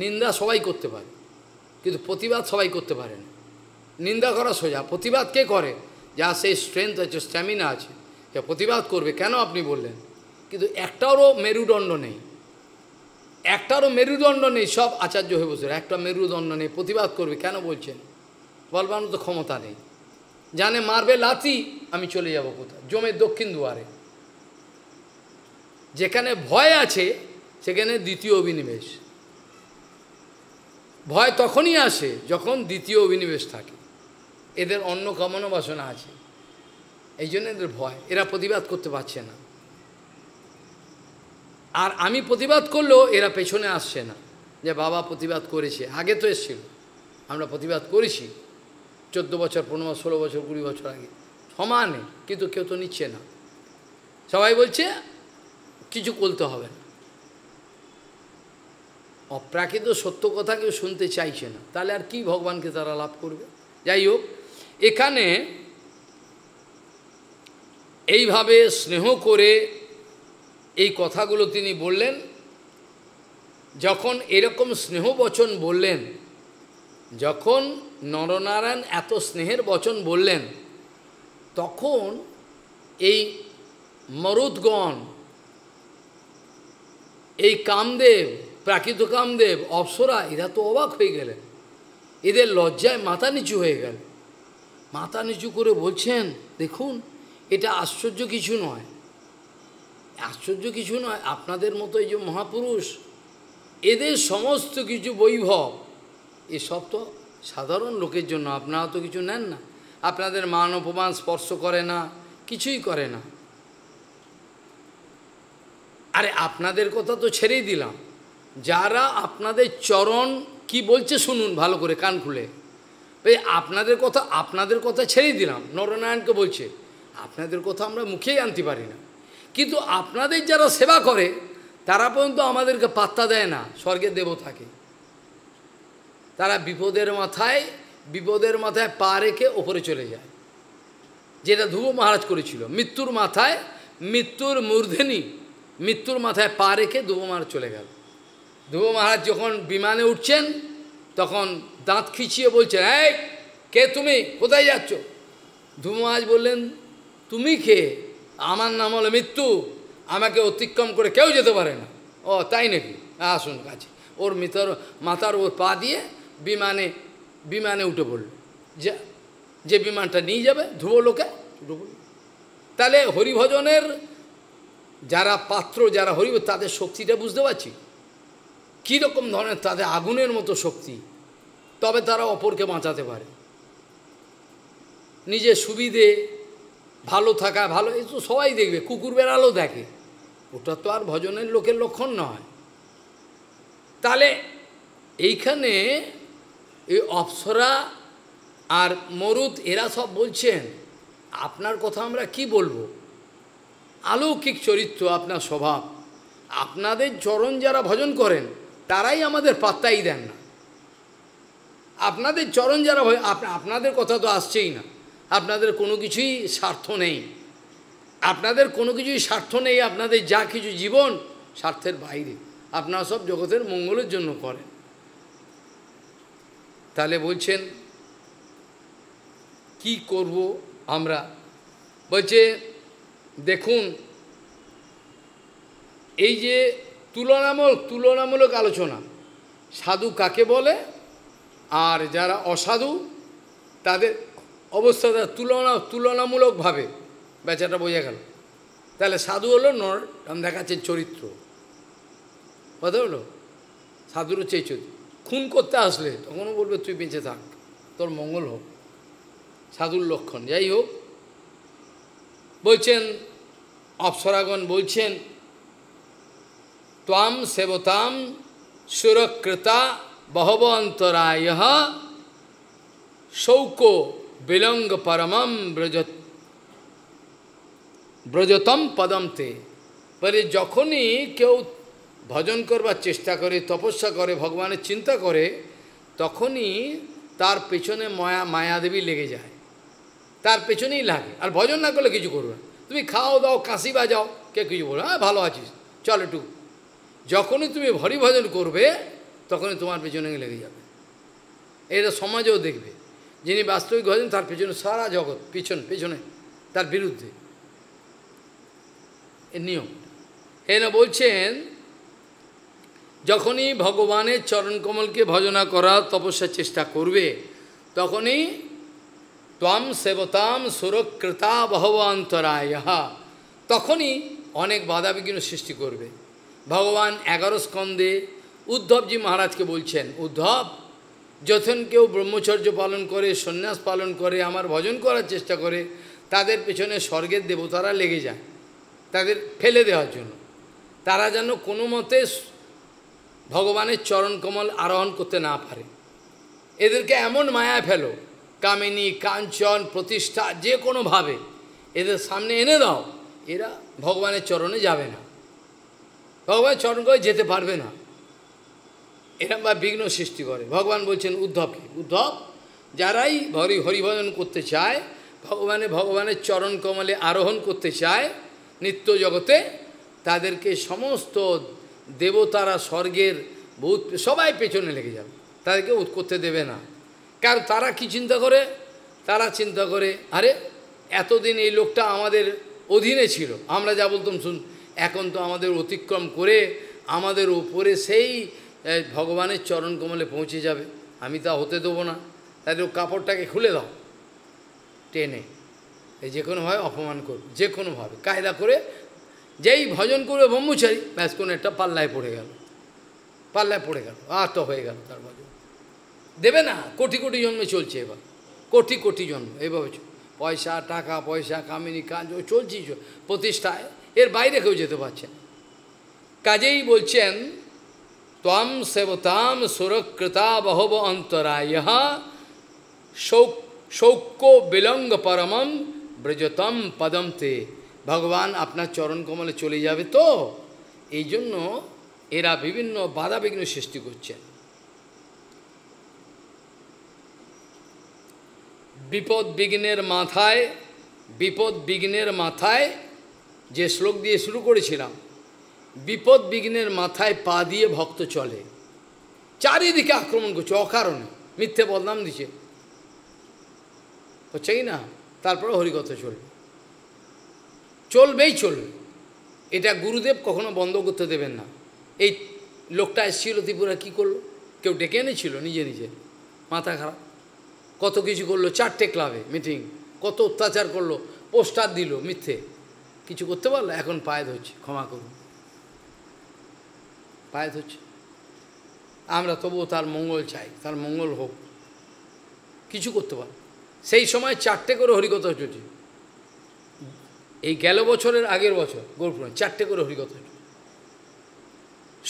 নিন্দা সবাই করতে পারে কিন্তু প্রতিবাদ সবাই করতে পারে না নিন্দা করা সোজা প্রতিবাদ কে করে যা সেই স্ট্রেংথ আছে স্ট্যামিনা আছে যা প্রতিবাদ করবে কেন আপনি বললেন কিন্তু একটারও মেরুদণ্ড নেই একটারও মেরুদণ্ড নেই সব আচার্য হয়ে বসে একটা মেরুদণ্ড নেই প্রতিবাদ করবে কেন বলছেন বলবানোর তো ক্ষমতা নেই জানে মারবে লাতি আমি চলে যাব কোথায় জমে দক্ষিণ দুয়ারে যেখানে ভয় আছে সেখানে দ্বিতীয় অভিনিবেশ ভয় তখনই আসে যখন দ্বিতীয় অভিনিবেশ থাকে এদের অন্য কমনও বাসনা আছে এই জন্য এদের ভয় এরা প্রতিবাদ করতে পারছে না আর আমি প্রতিবাদ করলেও এরা পেছনে আসছে না যে বাবা প্রতিবাদ করেছে আগে তো এসছিল আমরা প্রতিবাদ করেছি চোদ্দো বছর পনেরো বছর ষোলো বছর কুড়ি বছর আগে সমানে কিন্তু কেউ তো নিচ্ছে না সবাই বলছে কিছু করতে হবে না অপ্রাকৃত সত্য কথা কেউ শুনতে চাইছে না তাহলে আর কি ভগবানকে তারা লাভ করবে যাই হোক এখানে এইভাবে স্নেহ করে এই কথাগুলো তিনি বললেন যখন এরকম স্নেহ বচন বললেন যখন নরনারায়ণ এত স্নেহের বচন বললেন তখন এই মরুদগণ এই কামদেব প্রাকৃত কামদেব অপসরা এরা তো অবাক হয়ে গেলেন এদের লজ্জায় মাথা নিচু হয়ে গেল মাথা নিচু করে বলছেন দেখুন এটা আশ্চর্য কিছু নয় আশ্চর্য কিছু নয় আপনাদের মতো এই যে মহাপুরুষ এদের সমস্ত কিছু বৈভব এসব তো সাধারণ লোকের জন্য আপনারা তো কিছু নেন না আপনাদের মান অপমান স্পর্শ করে না কিছুই করে না আরে আপনাদের কথা তো ছেড়েই দিলাম যারা আপনাদের চরণ কি বলছে শুনুন ভালো করে কান খুলে ওই আপনাদের কথা আপনাদের কথা ছেড়েই দিলাম নরনারায়ণকে বলছে আপনাদের কথা আমরা মুখেই আনতে পারি না কিন্তু আপনাদের যারা সেবা করে তারা পর্যন্ত আমাদেরকে পাত্তা দেয় না স্বর্গের দেবতাকে তারা বিপদের মাথায় বিপদের মাথায় পা রেখে ওপরে চলে যায় যেটা ধুব মহারাজ করেছিল মৃত্যুর মাথায় মৃত্যুর মূর্ধনি মৃত্যুর মাথায় পা রেখে ধুব মহারাজ চলে গেল ধুব মহারাজ যখন বিমানে উঠছেন তখন দাঁত খিচিয়ে বলছেন এই কে তুমি কোথায় যাচ্ছ ধুব মহারাজ বললেন তুমি কে আমার নাম হলো মৃত্যু আমাকে অতিক্রম করে কেউ যেতে পারে না ও তাই নাকি আসুন কাছে ওর মিতর মাথার ওর পা দিয়ে বিমানে বিমানে উঠে পড়ল যে যে বিমানটা নিয়ে যাবে ধুবো লোকে উঠে পড়ল তাহলে হরিভজনের যারা পাত্র যারা হরিভ তাদের শক্তিটা বুঝতে পারছি কীরকম ধরনের তাদের আগুনের মতো শক্তি তবে তারা অপরকে বাঁচাতে পারে নিজের সুবিধে ভালো থাকা ভালো এই তো সবাই দেখবে কুকুর বেড়ালো দেখে ওটা তো আর ভজনের লোকের লক্ষণ নয় তাহলে এইখানে এই অপসরা আর মরুদ এরা সব বলছেন আপনার কথা আমরা কি বলবো আলৌকিক চরিত্র আপনার স্বভাব আপনাদের চরণ যারা ভজন করেন তারাই আমাদের পাত্তাই দেন না আপনাদের চরণ যারা আপনাদের কথা তো আসছেই না আপনাদের কোনো কিছুই স্বার্থ নেই আপনাদের কোনো কিছুই স্বার্থ নেই আপনাদের যা কিছু জীবন স্বার্থের বাইরে আপনারা সব জগতের মঙ্গলের জন্য করেন তাহলে বলছেন কি করব আমরা বলছে দেখুন এই যে তুলনামূলক তুলনামূলক আলোচনা সাধু কাকে বলে আর যারা অসাধু তাদের অবস্থাটা তুলনা তুলনামূলকভাবে বেচাটা বোঝা গেল তাহলে সাধু হলো নর কারণ দেখাচ্ছে চরিত্র কথা হলো সাধুর চেয়ে চরিত্র খুন করতে আসলে তখনও বলবে তুই বেঁচে থাক তোর মঙ্গল হোক সাধুর লক্ষণ যাই হোক বলছেন অপসরাগণ বলছেন তাম সেবতাম সুরক্ষিতা বহব অন্তরায় শৌক বিলঙ্গ পরমম ব্রজ ব্রজতম padam পরে যখনই কেউ ভজন করবার চেষ্টা করে তপস্যা করে ভগবানের চিন্তা করে তখনই তার পেছনে মায়া মায়াদেবী লেগে যায় তার পেছনেই লাগে আর ভজন না করলে কিছু করবে না তুমি খাও দাও কাশি বাজাও কে কিছু বলো হ্যাঁ ভালো আছিস চল একটু যখনই তুমি হরিভজন করবে তখনই তোমার পেছনে লেগে যাবে এটা সমাজেও দেখবে যিনি বাস্তবিক হয়েছেন তার পিছনে সারা জগৎ পিছন পিছনে তার বিরুদ্ধে নিয়ম এনে বলছেন যখনই ভগবানের চরণকমলকে ভজনা করার তপস্যার চেষ্টা করবে তখনই তাম সেবতাম সুরক্ষিতা ভগবান্তরায়হা তখনই অনেক বাধা বিঘ্ন সৃষ্টি করবে ভগবান এগারো স্কন্দে উদ্ধবজি মহারাজকে বলছেন উদ্ধব যখন কেউ ব্রহ্মচর্য পালন করে সন্ন্যাস পালন করে আমার ভজন করার চেষ্টা করে তাদের পেছনে স্বর্গের দেবতারা লেগে যায় তাদের ফেলে দেওয়ার জন্য তারা যেন কোনো মতে ভগবানের কমল আরোহণ করতে না পারে এদেরকে এমন মায়া ফেলো কামিনী কাঞ্চন প্রতিষ্ঠা যে কোনোভাবে এদের সামনে এনে দাও এরা ভগবানের চরণে যাবে না ভগবানের চরণ করে যেতে পারবে না বা বিঘ্ন সৃষ্টি করে ভগবান বলছেন উদ্ধবকে উদ্ধব যারাই হরি হরিভজন করতে চায় ভগবানে ভগবানের চরণ কমলে আরোহণ করতে চায় নিত্য জগতে তাদেরকে সমস্ত দেবতারা স্বর্গের ভূত সবাই পেছনে লেগে যাবে তাদেরকে উৎ করতে দেবে না কারণ তারা কি চিন্তা করে তারা চিন্তা করে আরে এতদিন এই লোকটা আমাদের অধীনে ছিল আমরা যা বলতাম শুন এখন তো আমাদের অতিক্রম করে আমাদের উপরে সেই ভগবানের চরণ কমলে পৌঁছে যাবে আমি তা হতে দেবো না ও কাপড়টাকে খুলে দাও টেনে এই যে কোনোভাবে অপমান করবে যে কোনোভাবে কায়দা করে যেই ভজন করবে ব্রহ্মচারী ব্যাস কোনো একটা পাল্লায় পড়ে গেল পাল্লায় পড়ে গেল আহত হয়ে গেল তার ভজন দেবে না কোটি কোটি জন্মে চলছে এবার কোটি কোটি জন্ম এইভাবে পয়সা টাকা পয়সা কামিনী কাজ ও চলছেই প্রতিষ্ঠায় এর বাইরে কেউ যেতে পারছে কাজেই বলছেন তাম সেবতাম सुरकृता बहव अंतराय शोक শৌক্য বিলঙ্গ পরমম ব্রজতম পদম তে ভগবান আপনার চরণ কমলে চলে যাবে তো এই জন্য এরা বিভিন্ন বাধাবিঘ্ন সৃষ্টি করছেন বিপদ বিঘ্নের মাথায় বিপদ বিঘ্নের মাথায় যে শ্লোক দিয়ে শুরু করেছিলাম বিপদ বিঘ্নের মাথায় পা দিয়ে ভক্ত চলে চারিদিকে আক্রমণ করছে অকারণে মিথ্যে বদনাম দিছে হচ্ছে না তারপরে হরিকথা চলবে চলবেই চলবে এটা গুরুদেব কখনো বন্ধ করতে দেবেন না এই লোকটা এসেছিল ত্রিপুরা কী করলো কেউ ডেকে এনেছিল নিজে নিজে মাথা খারাপ কত কিছু করলো চারটে ক্লাবে মিটিং কত অত্যাচার করলো পোস্টার দিল মিথ্যে কিছু করতে পারলো এখন পায়ে ধরছে ক্ষমা করুন পায়ে ধরছে আমরা তবুও তার মঙ্গল চাই তার মঙ্গল হোক কিছু করতে পার সেই সময় চারটে করে হরিকথা চলছে এই গেল বছরের আগের বছর গৌরপুরাণ চারটে করে হরিকথা চলছে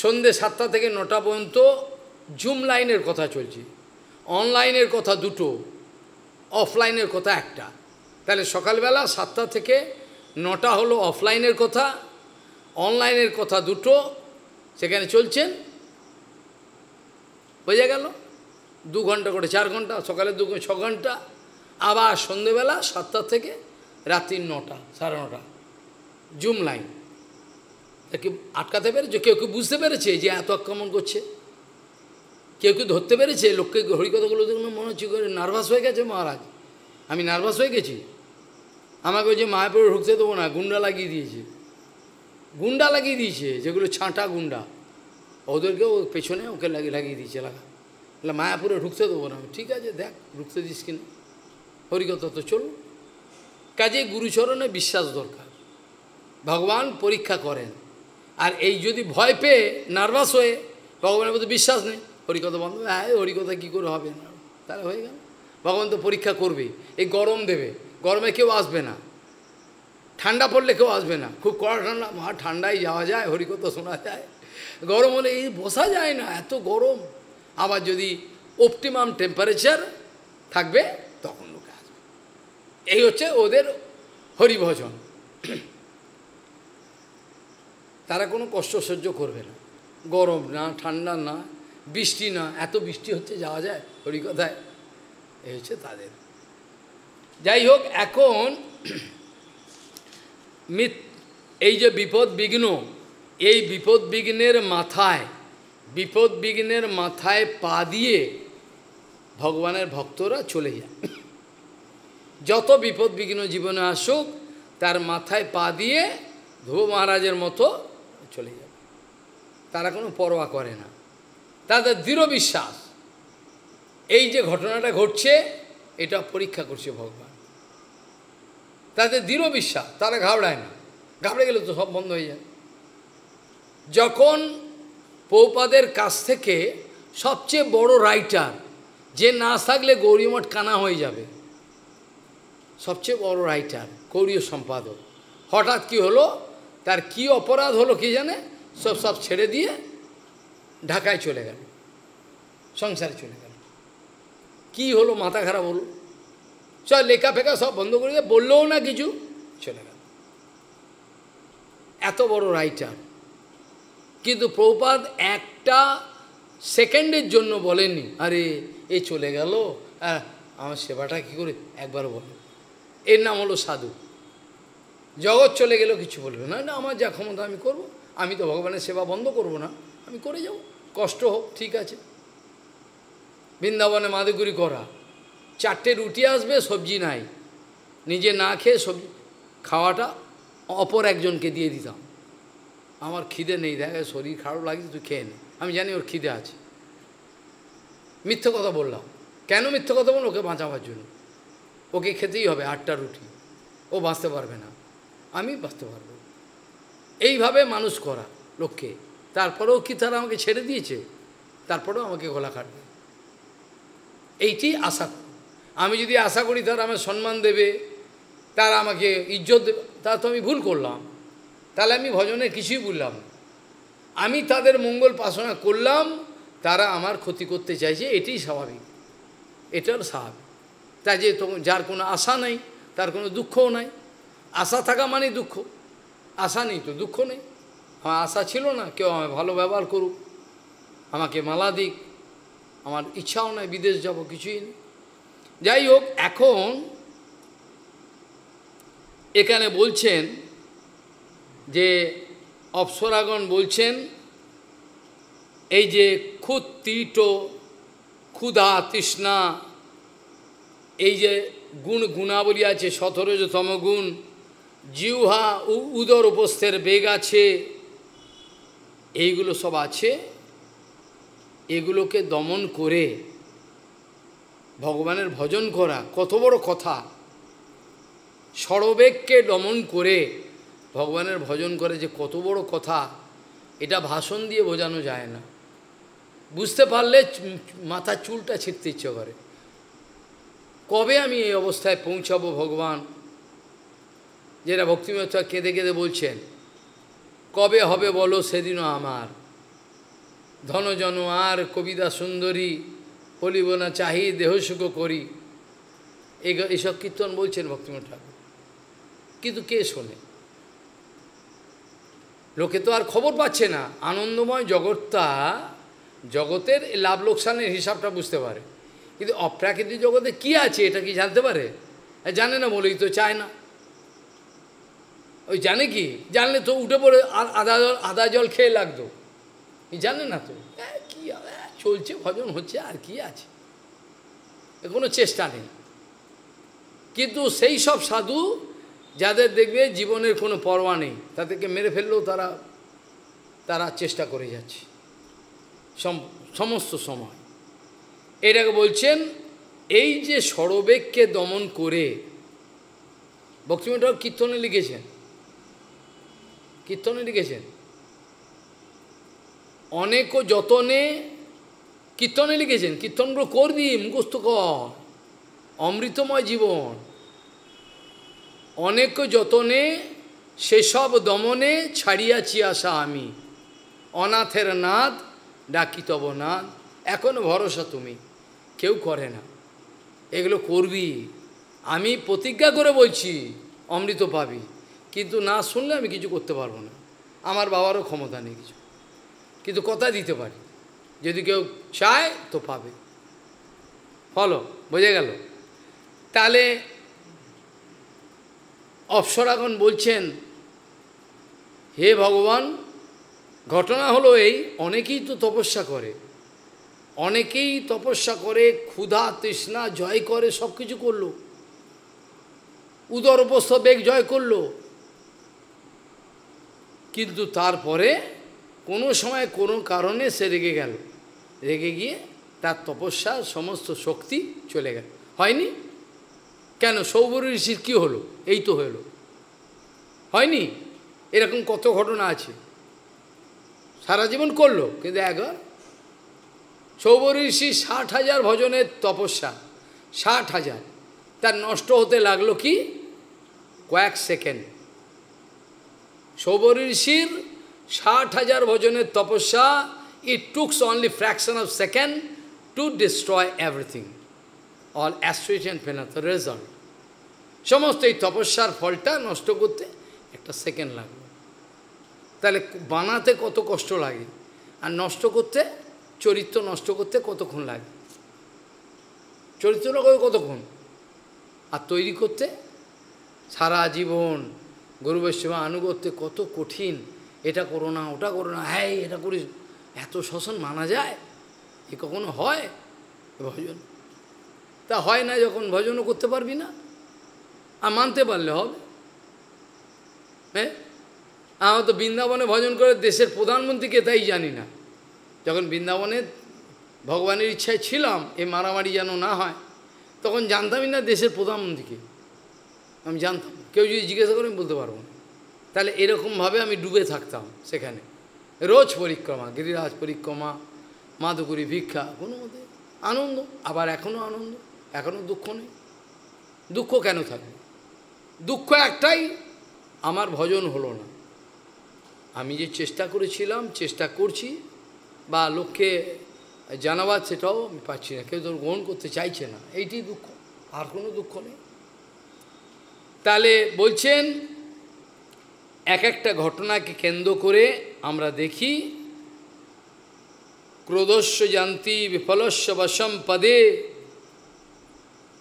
সন্ধে সাতটা থেকে নটা পর্যন্ত জুম লাইনের কথা চলছে অনলাইনের কথা দুটো অফলাইনের কথা একটা তাহলে সকালবেলা সাতটা থেকে নটা হলো অফলাইনের কথা অনলাইনের কথা দুটো সেখানে চলছেন বোঝা গেল দু ঘন্টা করে চার ঘন্টা সকালে দু ছ ঘন্টা আবার সন্ধেবেলা সাতটা থেকে রাত্রি নটা সাড়ে নটা জুম লাইন তাকে আটকাতে পেরেছে কেউ কেউ বুঝতে পেরেছে যে এত আক্রমণ করছে কেউ কেউ ধরতে পেরেছে লোককে হরিকথাগুলো দেখুন মনে হচ্ছে করে নার্ভাস হয়ে গেছে মহারাজ আমি নার্ভাস হয়ে গেছি আমাকে ওই যে মায়াপুরে ঢুকতে দেবো না গুন্ডা লাগিয়ে দিয়েছে গুন্ডা লাগিয়ে দিয়েছে যেগুলো ছাঁটা গুন্ডা ওদেরকে ও পেছনে ওকে লাগিয়ে লাগিয়ে দিয়েছে লাগা তাহলে মায়াপুরে ঢুকতে দেবো না ঠিক আছে দেখ ঢুকতে দিস কিনা হরিকথা তো চলো কাজে গুরুচরণে বিশ্বাস দরকার ভগবান পরীক্ষা করেন আর এই যদি ভয় পেয়ে নার্ভাস হয়ে ভগবানের মধ্যে বিশ্বাস নেই হরিকথা বন্ধ হ্যাঁ হরিকথা কী করে হবে না তাহলে হয়ে গেল ভগবান তো পরীক্ষা করবে এই গরম দেবে গরমে কেউ আসবে না ঠান্ডা পড়লে কেউ আসবে না খুব কড়া ঠান্ডা মহা ঠান্ডায় যাওয়া যায় হরিকথা শোনা যায় গরম হলে এই বসা যায় না এত গরম আবার যদি অপটিমাম টেম্পারেচার থাকবে তখন লোকে আসবে এই হচ্ছে ওদের হরিভজন তারা কোনো কষ্ট সহ্য করবে না গরম না ঠান্ডা না বৃষ্টি না এত বৃষ্টি হচ্ছে যাওয়া যায় হরিকথায় এই হচ্ছে তাদের যাই হোক এখন মিথ এই যে বিপদ বিঘ্ন এই বিপদ বিঘ্নের মাথায় বিপদ বিঘ্নের মাথায় পা দিয়ে ভগবানের ভক্তরা চলে যায় যত বিপদ বিঘ্ন জীবনে আসুক তার মাথায় পা দিয়ে ধ্রুব মহারাজের মতো চলে যাবে তারা কোনো পরোয়া করে না তাদের দৃঢ় বিশ্বাস এই যে ঘটনাটা ঘটছে এটা পরীক্ষা করছে ভগবান তাদের দৃঢ় বিশ্বাস তারা ঘাবড়ায় না ঘাবড়ে গেলে তো সব বন্ধ হয়ে যায় যখন পৌপাদের কাছ থেকে সবচেয়ে বড় রাইটার যে না থাকলে গৌরীমঠ কানা হয়ে যাবে সবচেয়ে বড় রাইটার গৌরীয় সম্পাদক হঠাৎ কি হলো তার কি অপরাধ হলো কি জানে সব সব ছেড়ে দিয়ে ঢাকায় চলে গেল সংসারে চলে গেল কি হলো মাথা খারাপ হলো সব লেখা ফেখা সব বন্ধ করে দিয়ে বললেও না কিছু চলে গেল এত বড় রাইটার কিন্তু প্রপাত একটা সেকেন্ডের জন্য বলেনি আরে এ চলে গেল হ্যাঁ, আমার সেবাটা কি করে একবার বলো এর নাম হলো সাধু জগৎ চলে গেলেও কিছু বলবে না না আমার যা ক্ষমতা আমি করব আমি তো ভগবানের সেবা বন্ধ করব না আমি করে যাব কষ্ট হোক ঠিক আছে বৃন্দাবনে মাদুগুরি করা চারটে রুটি আসবে সবজি নাই নিজে না খেয়ে সবজি খাওয়াটা অপর একজনকে দিয়ে দিতাম আমার খিদে নেই দেখ শরীর খারাপ লাগছে তুই খেয়ে নে আমি জানি ওর খিদে আছে মিথ্যে কথা বললাম কেন মিথ্যে কথা বল ওকে বাঁচাবার জন্য ওকে খেতেই হবে আটটা রুটি ও বাঁচতে পারবে না আমি বাঁচতে পারব এইভাবে মানুষ করা লোককে তারপরেও কি তারা আমাকে ছেড়ে দিয়েছে তারপরেও আমাকে গলা কাটবে এইটি আসাত আমি যদি আশা করি তারা আমার সম্মান দেবে তারা আমাকে ইজ্জত দেবে তা তো আমি ভুল করলাম তাহলে আমি ভজনে কিছুই বললাম আমি তাদের মঙ্গল পাসনা করলাম তারা আমার ক্ষতি করতে চাইছে এটাই স্বাভাবিক এটার স্বাভাবিক তাই যে যার কোনো আশা নাই তার কোনো দুঃখও নাই আশা থাকা মানে দুঃখ আশা নেই তো দুঃখ নেই আমার হ্যাঁ, আশা ছিল না কেউ আমি ভালো ব্যবহার করুক আমাকে মালা দিক আমার ইচ্ছাও নাই বিদেশ যাব কিছুই নেই যাই হোক এখন এখানে বলছেন যে অপসরাগণ বলছেন এই যে খুদ তীট ক্ষুধা তৃষ্ণা এই যে গুণ গুণাবলী আছে সতরজতম গুণ জিউহা উদর উপস্থের বেগ আছে এইগুলো সব আছে এগুলোকে দমন করে ভগবানের ভজন করা কত বড় কথা সরবেগকে দমন করে ভগবানের ভজন করে যে কত বড় কথা এটা ভাষণ দিয়ে বোঝানো যায় না বুঝতে পারলে মাথা চুলটা ছিঁড়তে ইচ্ছে করে কবে আমি এই অবস্থায় পৌঁছাবো ভগবান যেটা ভক্তিমত কেঁদে কেঁদে বলছেন কবে হবে বলো সেদিনও আমার ধনজন আর কবিতা সুন্দরী বলিব না চাহি দেহ সুখ করি এইসব কীর্তন বলছেন ভক্তিমন ঠাকুর কিন্তু কে শোনে লোকে তো আর খবর পাচ্ছে না আনন্দময় জগৎটা জগতের লাভ লোকসানের হিসাবটা বুঝতে পারে কিন্তু অপ্রাকৃতিক জগতে কি আছে এটা কি জানতে পারে জানে না বলেই তো চায় না ওই জানে কি জানলে তো উঠে পড়ে আর আদা জল আদা জল খেয়ে লাগতো জানে না তো কি চলছে ভজন হচ্ছে আর কি আছে কোনো চেষ্টা নেই কিন্তু সেই সব সাধু যাদের দেখবে জীবনের কোনো পরোয়া নেই তাদেরকে মেরে ফেললেও তারা তারা চেষ্টা করে যাচ্ছে সমস্ত সময় এটাকে বলছেন এই যে সরবেগকে দমন করে ভক্তিমন্ডল কীর্তনে লিখেছেন কীর্তনে লিখেছেন অনেক যতনে কীর্তনে লিখেছেন কীর্তনগুলো করবি মুখস্থ কর অমৃতময় জীবন অনেক যতনে সেসব দমনে ছাড়িয়াছি আশা আমি অনাথের নাদ ডাকি তব নাদ এখনও ভরসা তুমি কেউ করে না এগুলো করবি আমি প্রতিজ্ঞা করে বলছি অমৃত পাবি কিন্তু না শুনলে আমি কিছু করতে পারবো না আমার বাবারও ক্ষমতা নেই কিছু কিন্তু কথা দিতে পারি যদি কেউ চায় তো পাবে ফলো বোঝা গেল তাহলে অপসরাগণ বলছেন হে ভগবান ঘটনা হলো এই অনেকেই তো তপস্যা করে অনেকেই তপস্যা করে ক্ষুধা তৃষ্ণা জয় করে সব কিছু করলো উদর উপস্থ বেগ জয় করলো কিন্তু তারপরে কোনো সময় কোনো কারণে সে রেগে গেল রেগে গিয়ে তার তপস্যার সমস্ত শক্তি চলে গেল হয়নি কেন সৌবর ঋষির কী হলো এই তো হলো হয়নি এরকম কত ঘটনা আছে সারা জীবন করলো কিন্তু একবার সৌবর ঋষি ষাট হাজার ভজনের তপস্যা ষাট হাজার তার নষ্ট হতে লাগলো কি কয়েক সেকেন্ড সৌবর ঋষির ষাট হাজার ভজনের তপস্যা It took only fraction of second to destroy everything. All astridge and penalty result. সমস্ত এই তপস্যার ফলটা নষ্ট করতে একটা সেকেন্ড লাগলো তাহলে বানাতে কত কষ্ট লাগে আর নষ্ট করতে চরিত্র নষ্ট করতে কতক্ষণ লাগে চরিত্র করে কতক্ষণ আর তৈরি করতে সারা জীবন গুরু বৈষ্ণব আনুগত্যে কত কঠিন এটা করো না ওটা করো না হ্যাঁ এটা করিস এত শ্মশান মানা যায় এ কখনো হয় ভজন তা হয় না যখন ভজনও করতে পারবি না আর মানতে পারলে হবে হ্যাঁ আমার তো বৃন্দাবনে ভজন করে দেশের প্রধানমন্ত্রীকে তাই জানি না যখন বৃন্দাবনে ভগবানের ইচ্ছায় ছিলাম এ মারামারি যেন না হয় তখন জানতামই না দেশের প্রধানমন্ত্রীকে আমি জানতাম কেউ যদি জিজ্ঞাসা করে আমি বলতে পারবো না তাহলে এরকমভাবে আমি ডুবে থাকতাম সেখানে রোজ পরিক্রমা গিরিরাজ পরিক্রমা মাধুকুরি ভিক্ষা কোনো মতে আনন্দ আবার এখনও আনন্দ এখনও দুঃখ নেই দুঃখ কেন থাকে দুঃখ একটাই আমার ভজন হলো না আমি যে চেষ্টা করেছিলাম চেষ্টা করছি বা লোককে জানাবার সেটাও আমি পাচ্ছি না কেউ ধর গ্রহণ করতে চাইছে না এইটি দুঃখ আর কোনো দুঃখ নেই তাহলে বলছেন এক একটা ঘটনাকে কেন্দ্র করে আমরা দেখি ক্রোধস্য জানতি বিফলস্য বশম পদে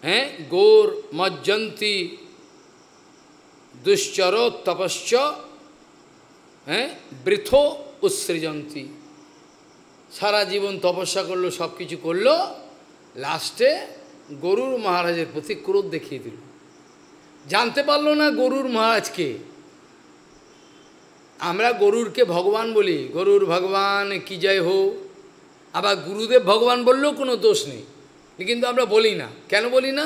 হ্যাঁ গোর মজ্জন্তি দুশ্চর তপস্য হ্যাঁ বৃথ উৎসৃজন্তি সারা জীবন তপস্যা করলো সব কিছু করলো লাস্টে গরুর মহারাজের প্রতি ক্রোধ দেখিয়ে দিল জানতে পারলো না গরুর মহারাজকে আমরা গরুরকে ভগবান বলি গরুর ভগবান কি যাই হো আবার গুরুদেব ভগবান বললেও কোনো দোষ নেই কিন্তু আমরা বলি না কেন বলি না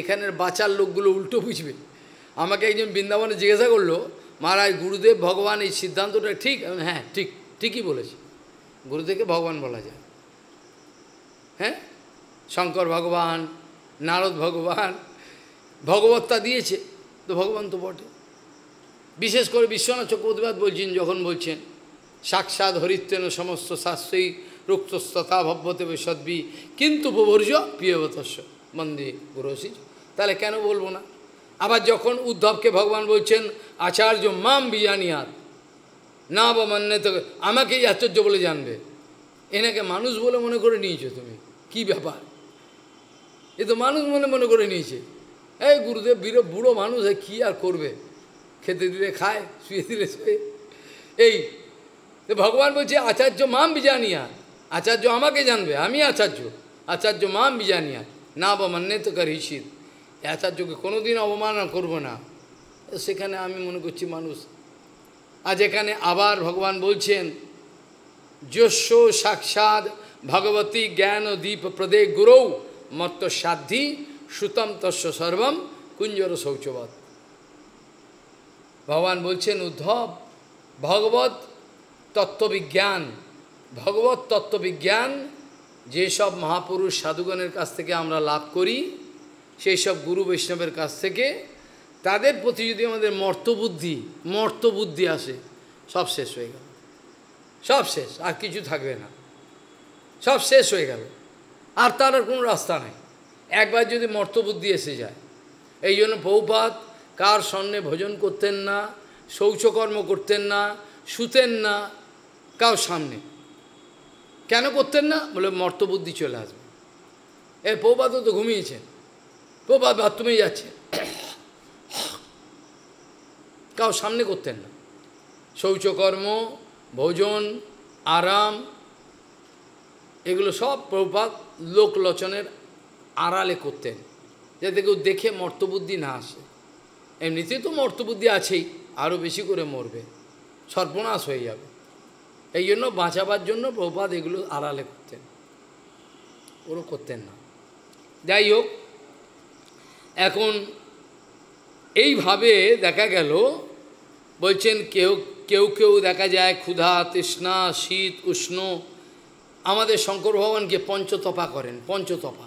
এখানের বাঁচার লোকগুলো উল্টো বুঝবে আমাকে একজন বৃন্দাবনে জিজ্ঞাসা করলো মহারাজ গুরুদেব ভগবান এই সিদ্ধান্তটা ঠিক হ্যাঁ ঠিক ঠিকই বলেছে গুরুদেবকে ভগবান বলা যায় হ্যাঁ শঙ্কর ভগবান নারদ ভগবান ভগবত্তা দিয়েছে তো ভগবান তো বটে বিশেষ করে বিশ্বনাথ চক্রবর্তীবাদ বলছেন যখন বলছেন সাক্ষাৎ হরিত্রেন সমস্ত শাস্ত্রী রুক্তস্ততা ভব্যতে সদ্বি কিন্তু প্রভর্য প্রিয়বতস্য মন্দির গুরুশি তাহলে কেন বলবো না আবার যখন উদ্ধবকে ভগবান বলছেন আচার্য মাম বিজানিয়াত না বা মান্য তো আমাকেই আশ্চর্য বলে জানবে এনাকে মানুষ বলে মনে করে নিয়েছো তুমি কি ব্যাপার এ তো মানুষ মনে মনে করে নিয়েছে এই গুরুদেব বীর বুড়ো মানুষ কি আর করবে খেতে দিলে খায় শুয়ে দিলে শুয়ে এই ভগবান বলছে আচার্য মাম বিজানিয়া আচার্য আমাকে জানবে আমি আচার্য আচার্য মাম বিজানিয়া না অবমান্যে তো করিসিদ আচার্যকে কোনোদিন অবমাননা করব না সেখানে আমি মনে করছি মানুষ আজ এখানে আবার ভগবান বলছেন যস্য সাক্ষাৎ ভগবতী জ্ঞান দীপ প্রদে গুরৌ মত্ত সাধ্যি সুতম তস্য সর্বম কুঞ্জর শৌচবধ ভগবান বলছেন উদ্ধব ভগবত তত্ত্ববিজ্ঞান ভগবত তত্ত্ববিজ্ঞান যেসব মহাপুরুষ সাধুগণের কাছ থেকে আমরা লাভ করি সেই সব গুরু বৈষ্ণবের কাছ থেকে তাদের প্রতি যদি আমাদের মর্তবুদ্ধি মর্তবুদ্ধি আসে সব শেষ হয়ে গেল সব শেষ আর কিছু থাকবে না সব শেষ হয়ে গেল আর তার আর কোনো রাস্তা নাই একবার যদি মর্তবুদ্ধি এসে যায় এই জন্য বহুপাত কার স্বর্ণে ভোজন করতেন না শৌচকর্ম করতেন না শুতেন না কার সামনে কেন করতেন না বলে মর্তবুদ্ধি চলে আসবে এ প্রবাদও তো ঘুমিয়েছেন প্রবাদ বাথরুমে যাচ্ছে কাউ সামনে করতেন না শৌচকর্ম ভোজন আরাম এগুলো সব প্রপাত লোকলোচনের আড়ালে করতেন যাতে কেউ দেখে মর্তবুদ্ধি না আসে এমনিতেই তো মর্তবুদ্ধি আছেই আরও বেশি করে মরবে সর্বনাশ হয়ে যাবে এই জন্য বাঁচাবার জন্য প্রপাত এগুলো আড়ালে করতেন ওরও করতেন না যাই হোক এখন এইভাবে দেখা গেল বলছেন কেউ কেউ কেউ দেখা যায় ক্ষুধা তৃষ্ণা শীত উষ্ণ আমাদের শঙ্কর ভগবানকে পঞ্চতপা করেন পঞ্চতপা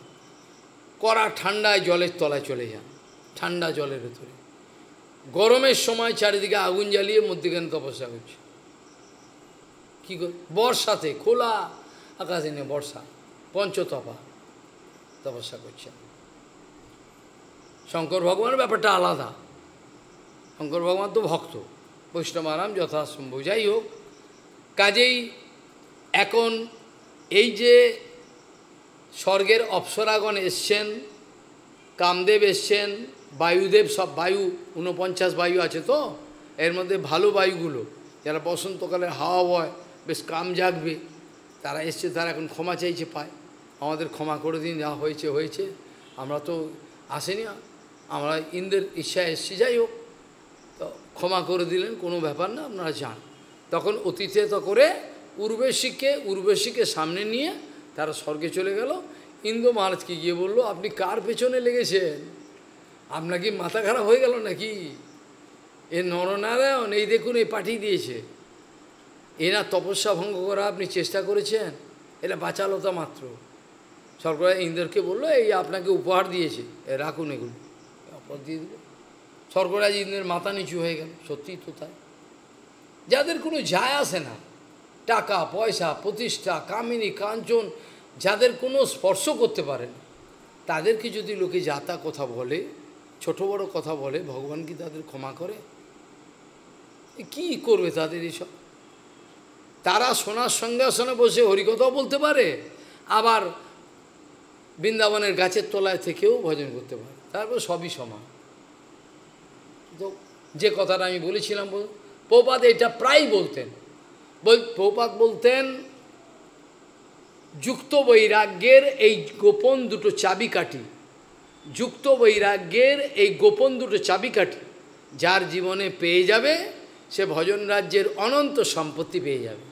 করা ঠান্ডায় জলের তলায় চলে যান ঠান্ডা জলের ভেতরে গরমের সময় চারিদিকে আগুন জ্বালিয়ে মধ্যিখানে তপস্যা করছে কী কর বর্ষাতে খোলা আকাশে নিয়ে বর্ষা পঞ্চতপা তপস্যা করছেন শঙ্কর ভগবানের ব্যাপারটা আলাদা শঙ্কর ভগবান তো ভক্ত আরাম যথাসম্ভব যাই হোক কাজেই এখন এই যে স্বর্গের অপ্সরাগণ এসছেন কামদেব এসছেন বায়ুদেব সব বায়ু উনপঞ্চাশ বায়ু আছে তো এর মধ্যে ভালো বায়ুগুলো যারা বসন্তকালে হাওয়া হয় বেশ কাম জাগবে তারা এসছে তারা এখন ক্ষমা চাইছে পায় আমাদের ক্ষমা করে দিন যা হয়েছে হয়েছে আমরা তো আসেনি আমরা ইন্দ্রের ইচ্ছায় এসছি যাই হোক তো ক্ষমা করে দিলেন কোনো ব্যাপার না আপনারা যান তখন অতীতেত করে উর্বশীকে উর্বশীকে সামনে নিয়ে তারা স্বর্গে চলে গেল ইন্দ্র মহারাজকে গিয়ে বললো আপনি কার পেছনে লেগেছেন আপনার কি মাথা খারাপ হয়ে গেল নাকি এ নরনারায়ণ এই দেখুন এই পাঠিয়ে দিয়েছে এনা তপস্যা ভঙ্গ করা আপনি চেষ্টা করেছেন এটা বাঁচালতা মাত্র সরকার ইন্দ্রকে বললো এই আপনাকে উপহার দিয়েছে এ রাখুন এগুলো অপর দিয়ে দিল স্বর্গরাজ ইন্দ্রের মাথা নিচু হয়ে গেল সত্যিই তো তাই যাদের কোনো যায় আসে না টাকা পয়সা প্রতিষ্ঠা কামিনী কাঞ্চন যাদের কোনো স্পর্শ করতে পারেন তাদেরকে যদি লোকে যাতা কথা বলে ছোট বড় কথা বলে ভগবান কি তাদের ক্ষমা করে কি করবে তাদের এইসব তারা সোনার আসনে বসে হরিকথাও বলতে পারে আবার বৃন্দাবনের গাছের তলায় থেকেও ভজন করতে পারে তারপর সবই সমান তো যে কথাটা আমি বলেছিলাম প্রপাত এটা প্রায় বলতেন বল বলতেন যুক্ত বৈরাগ্যের এই গোপন দুটো চাবিকাঠি যুক্ত বৈরাগ্যের এই গোপন দুটো চাবিকাঠি যার জীবনে পেয়ে যাবে সে ভজন রাজ্যের অনন্ত সম্পত্তি পেয়ে যাবে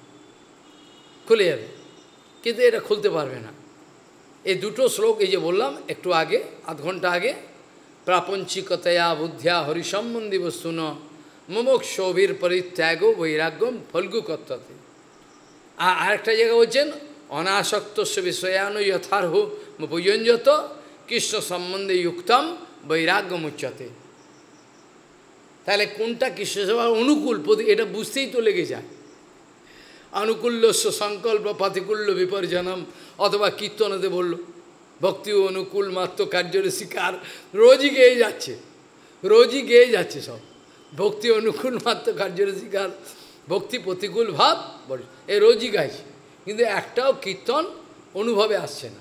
খুলে যাবে কিন্তু এটা খুলতে পারবে না এই দুটো শ্লোক এই যে বললাম একটু আগে আধ ঘন্টা আগে প্রাপঞ্চিকতয়া বুদ্ধিয়া হরিসম্বন্ধী বস্তু ন মুমোক্ষভীর পরিত্যাগ বৈরাগ্যম ফলগুকত্ততে আর আরেকটা জায়গা বলছেন অনাসক্ত বিষয়ানু যথার্হ পর্যন্ত কৃষ্ণ সম্বন্ধে যুক্তম বৈরাগ্য মুচ্ছতে তাহলে কোনটা কৃষ্ণ সেবার অনুকূল এটা বুঝতেই তো লেগে যায় আনুকূল্যস্য সংকল্প পাতিকুল্য বিপর্জনম অথবা কীর্তনতে বলল ভক্তি অনুকূল মাত্র কার্যের শিকার রোজই গেয়ে যাচ্ছে রোজই গেয়ে যাচ্ছে সব ভক্তি অনুকূল মাত্র কার্যের শিকার ভক্তি প্রতিকূল ভাব এ রোজই গাইছে কিন্তু একটাও কীর্তন অনুভবে আসছে না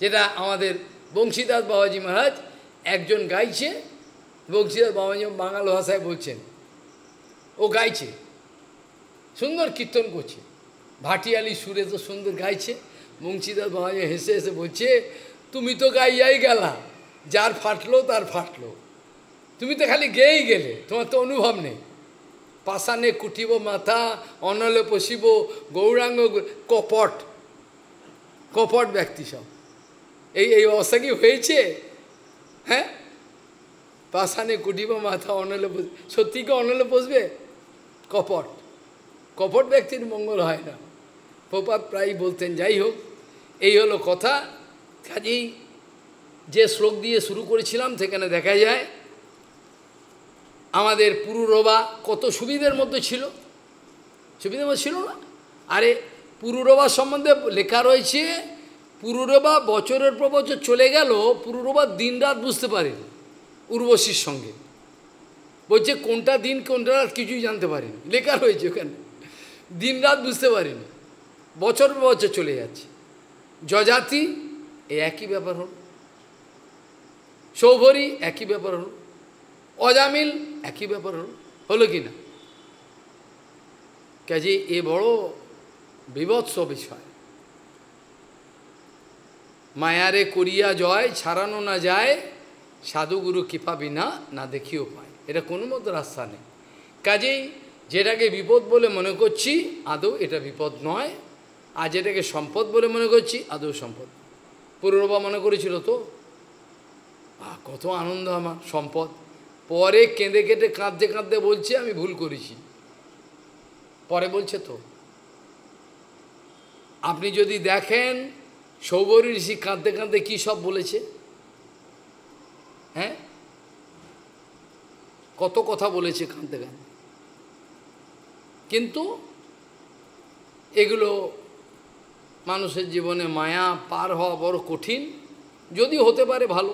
যেটা আমাদের বংশীদাস বাবাজি মহারাজ একজন গাইছে বংশীদাস বাবাজি বাঙাল ভাষায় বলছেন ও গাইছে সুন্দর কীর্তন করছে ভাটিয়ালি সুরে তো সুন্দর গাইছে বংশীদাস বাবাজি হেসে হেসে বলছে তুমি তো গাইয়াই গেলা যার ফাটলো তার ফাটলো তুমি তো খালি গেয়েই গেলে তোমার তো অনুভব নেই পাশানে কুটিব মাথা অনলে পশিব গৌরাঙ্গ কপট কপট ব্যক্তি সব এই এই অবস্থা কি হয়েছে হ্যাঁ পাশানে কুটিব মাথা অনলে বসবে সত্যি কি অনলে বসবে কপট কপট ব্যক্তির মঙ্গল হয় না প্রপাত প্রায় বলতেন যাই হোক এই হলো কথা কাজেই যে শ্লোক দিয়ে শুরু করেছিলাম সেখানে দেখা যায় আমাদের পুরুরবা কত সুবিধের মধ্যে ছিল সুবিধের মধ্যে ছিল না আরে পুরুরবা সম্বন্ধে লেখা রয়েছে পুরুরবা বছরের পর বছর চলে গেল পুরুরবা দিন রাত বুঝতে পারেনি উর্বশীর সঙ্গে বলছে কোনটা দিন কোনটা রাত কিছুই জানতে পারেনি লেখা রয়েছে ওখানে দিন রাত বুঝতে পারেনি বছর পর বছর চলে যাচ্ছে যজাতি এ একই ব্যাপার হল সৌভরি একই ব্যাপার হল অজামিল একই ব্যাপার হল হলো কি না কাজে এ বড় বিভৎস বিষয় মায়ারে করিয়া জয় ছাড়ানো না যায় সাধুগুরু কৃপা বিনা না দেখিও পায় এটা কোনো মতো রাস্তা নেই কাজেই যেটাকে বিপদ বলে মনে করছি আদৌ এটা বিপদ নয় আর যেটাকে সম্পদ বলে মনে করছি আদৌ সম্পদ পুরোবা মনে করেছিল তো কত আনন্দ আমার সম্পদ পরে কেঁদে কেটে কাঁদতে কাঁদতে বলছে আমি ভুল করেছি পরে বলছে তো আপনি যদি দেখেন সৌগরী ঋষি কাঁদতে কাঁদতে কী সব বলেছে হ্যাঁ কত কথা বলেছে কাঁদতে কাঁদতে কিন্তু এগুলো মানুষের জীবনে মায়া পার হওয়া বড় কঠিন যদি হতে পারে ভালো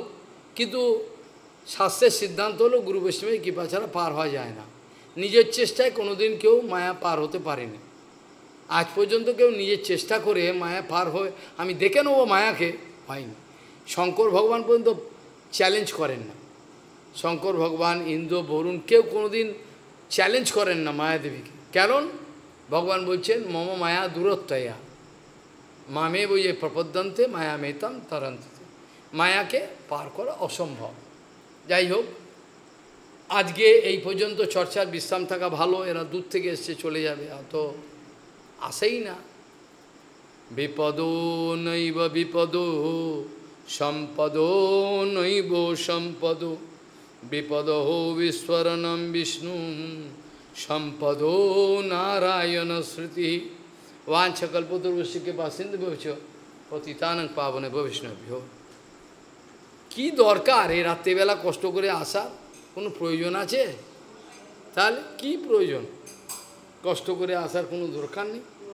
কিন্তু স্বাস্থ্যের সিদ্ধান্ত হলো গুরু বৈষ্ণবের কৃপা ছাড়া পার হওয়া যায় না নিজের চেষ্টায় কোনোদিন কেউ মায়া পার হতে পারেনি আজ পর্যন্ত কেউ নিজের চেষ্টা করে মায়া পার হয়ে আমি দেখে নেবো মায়াকে হয়নি শঙ্কর ভগবান পর্যন্ত চ্যালেঞ্জ করেন না শঙ্কর ভগবান ইন্দ্র বরুণ কেউ কোনোদিন চ্যালেঞ্জ করেন না মায়াদেবীকে কারণ ভগবান বলছেন মম মায়া দূরত্বয়া মামে বইয়ে প্রপদ্যন্তে মায়া মেতাম তরন্ত মায়াকে পার করা অসম্ভব যাই হোক আজকে এই পর্যন্ত চর্চার বিশ্রাম থাকা ভালো এরা দূর থেকে এসছে চলে যাবে অত আসেই না বিপদ নৈব বিপদ সম্পদ নৈব সম্পদ বিপদ বিস্মরণম বিষ্ণু সম্পদ নারায়ণ শ্রুতি বাঞ্ছকল্পতর্বশিকে বাসিন্দ ভবিষ্য পতিতানং পাবনে ভবিষ্ণভ্য কি দরকার এই রাত্রিবেলা কষ্ট করে আসার কোনো প্রয়োজন আছে তাহলে কি প্রয়োজন কষ্ট করে আসার কোনো দরকার নেই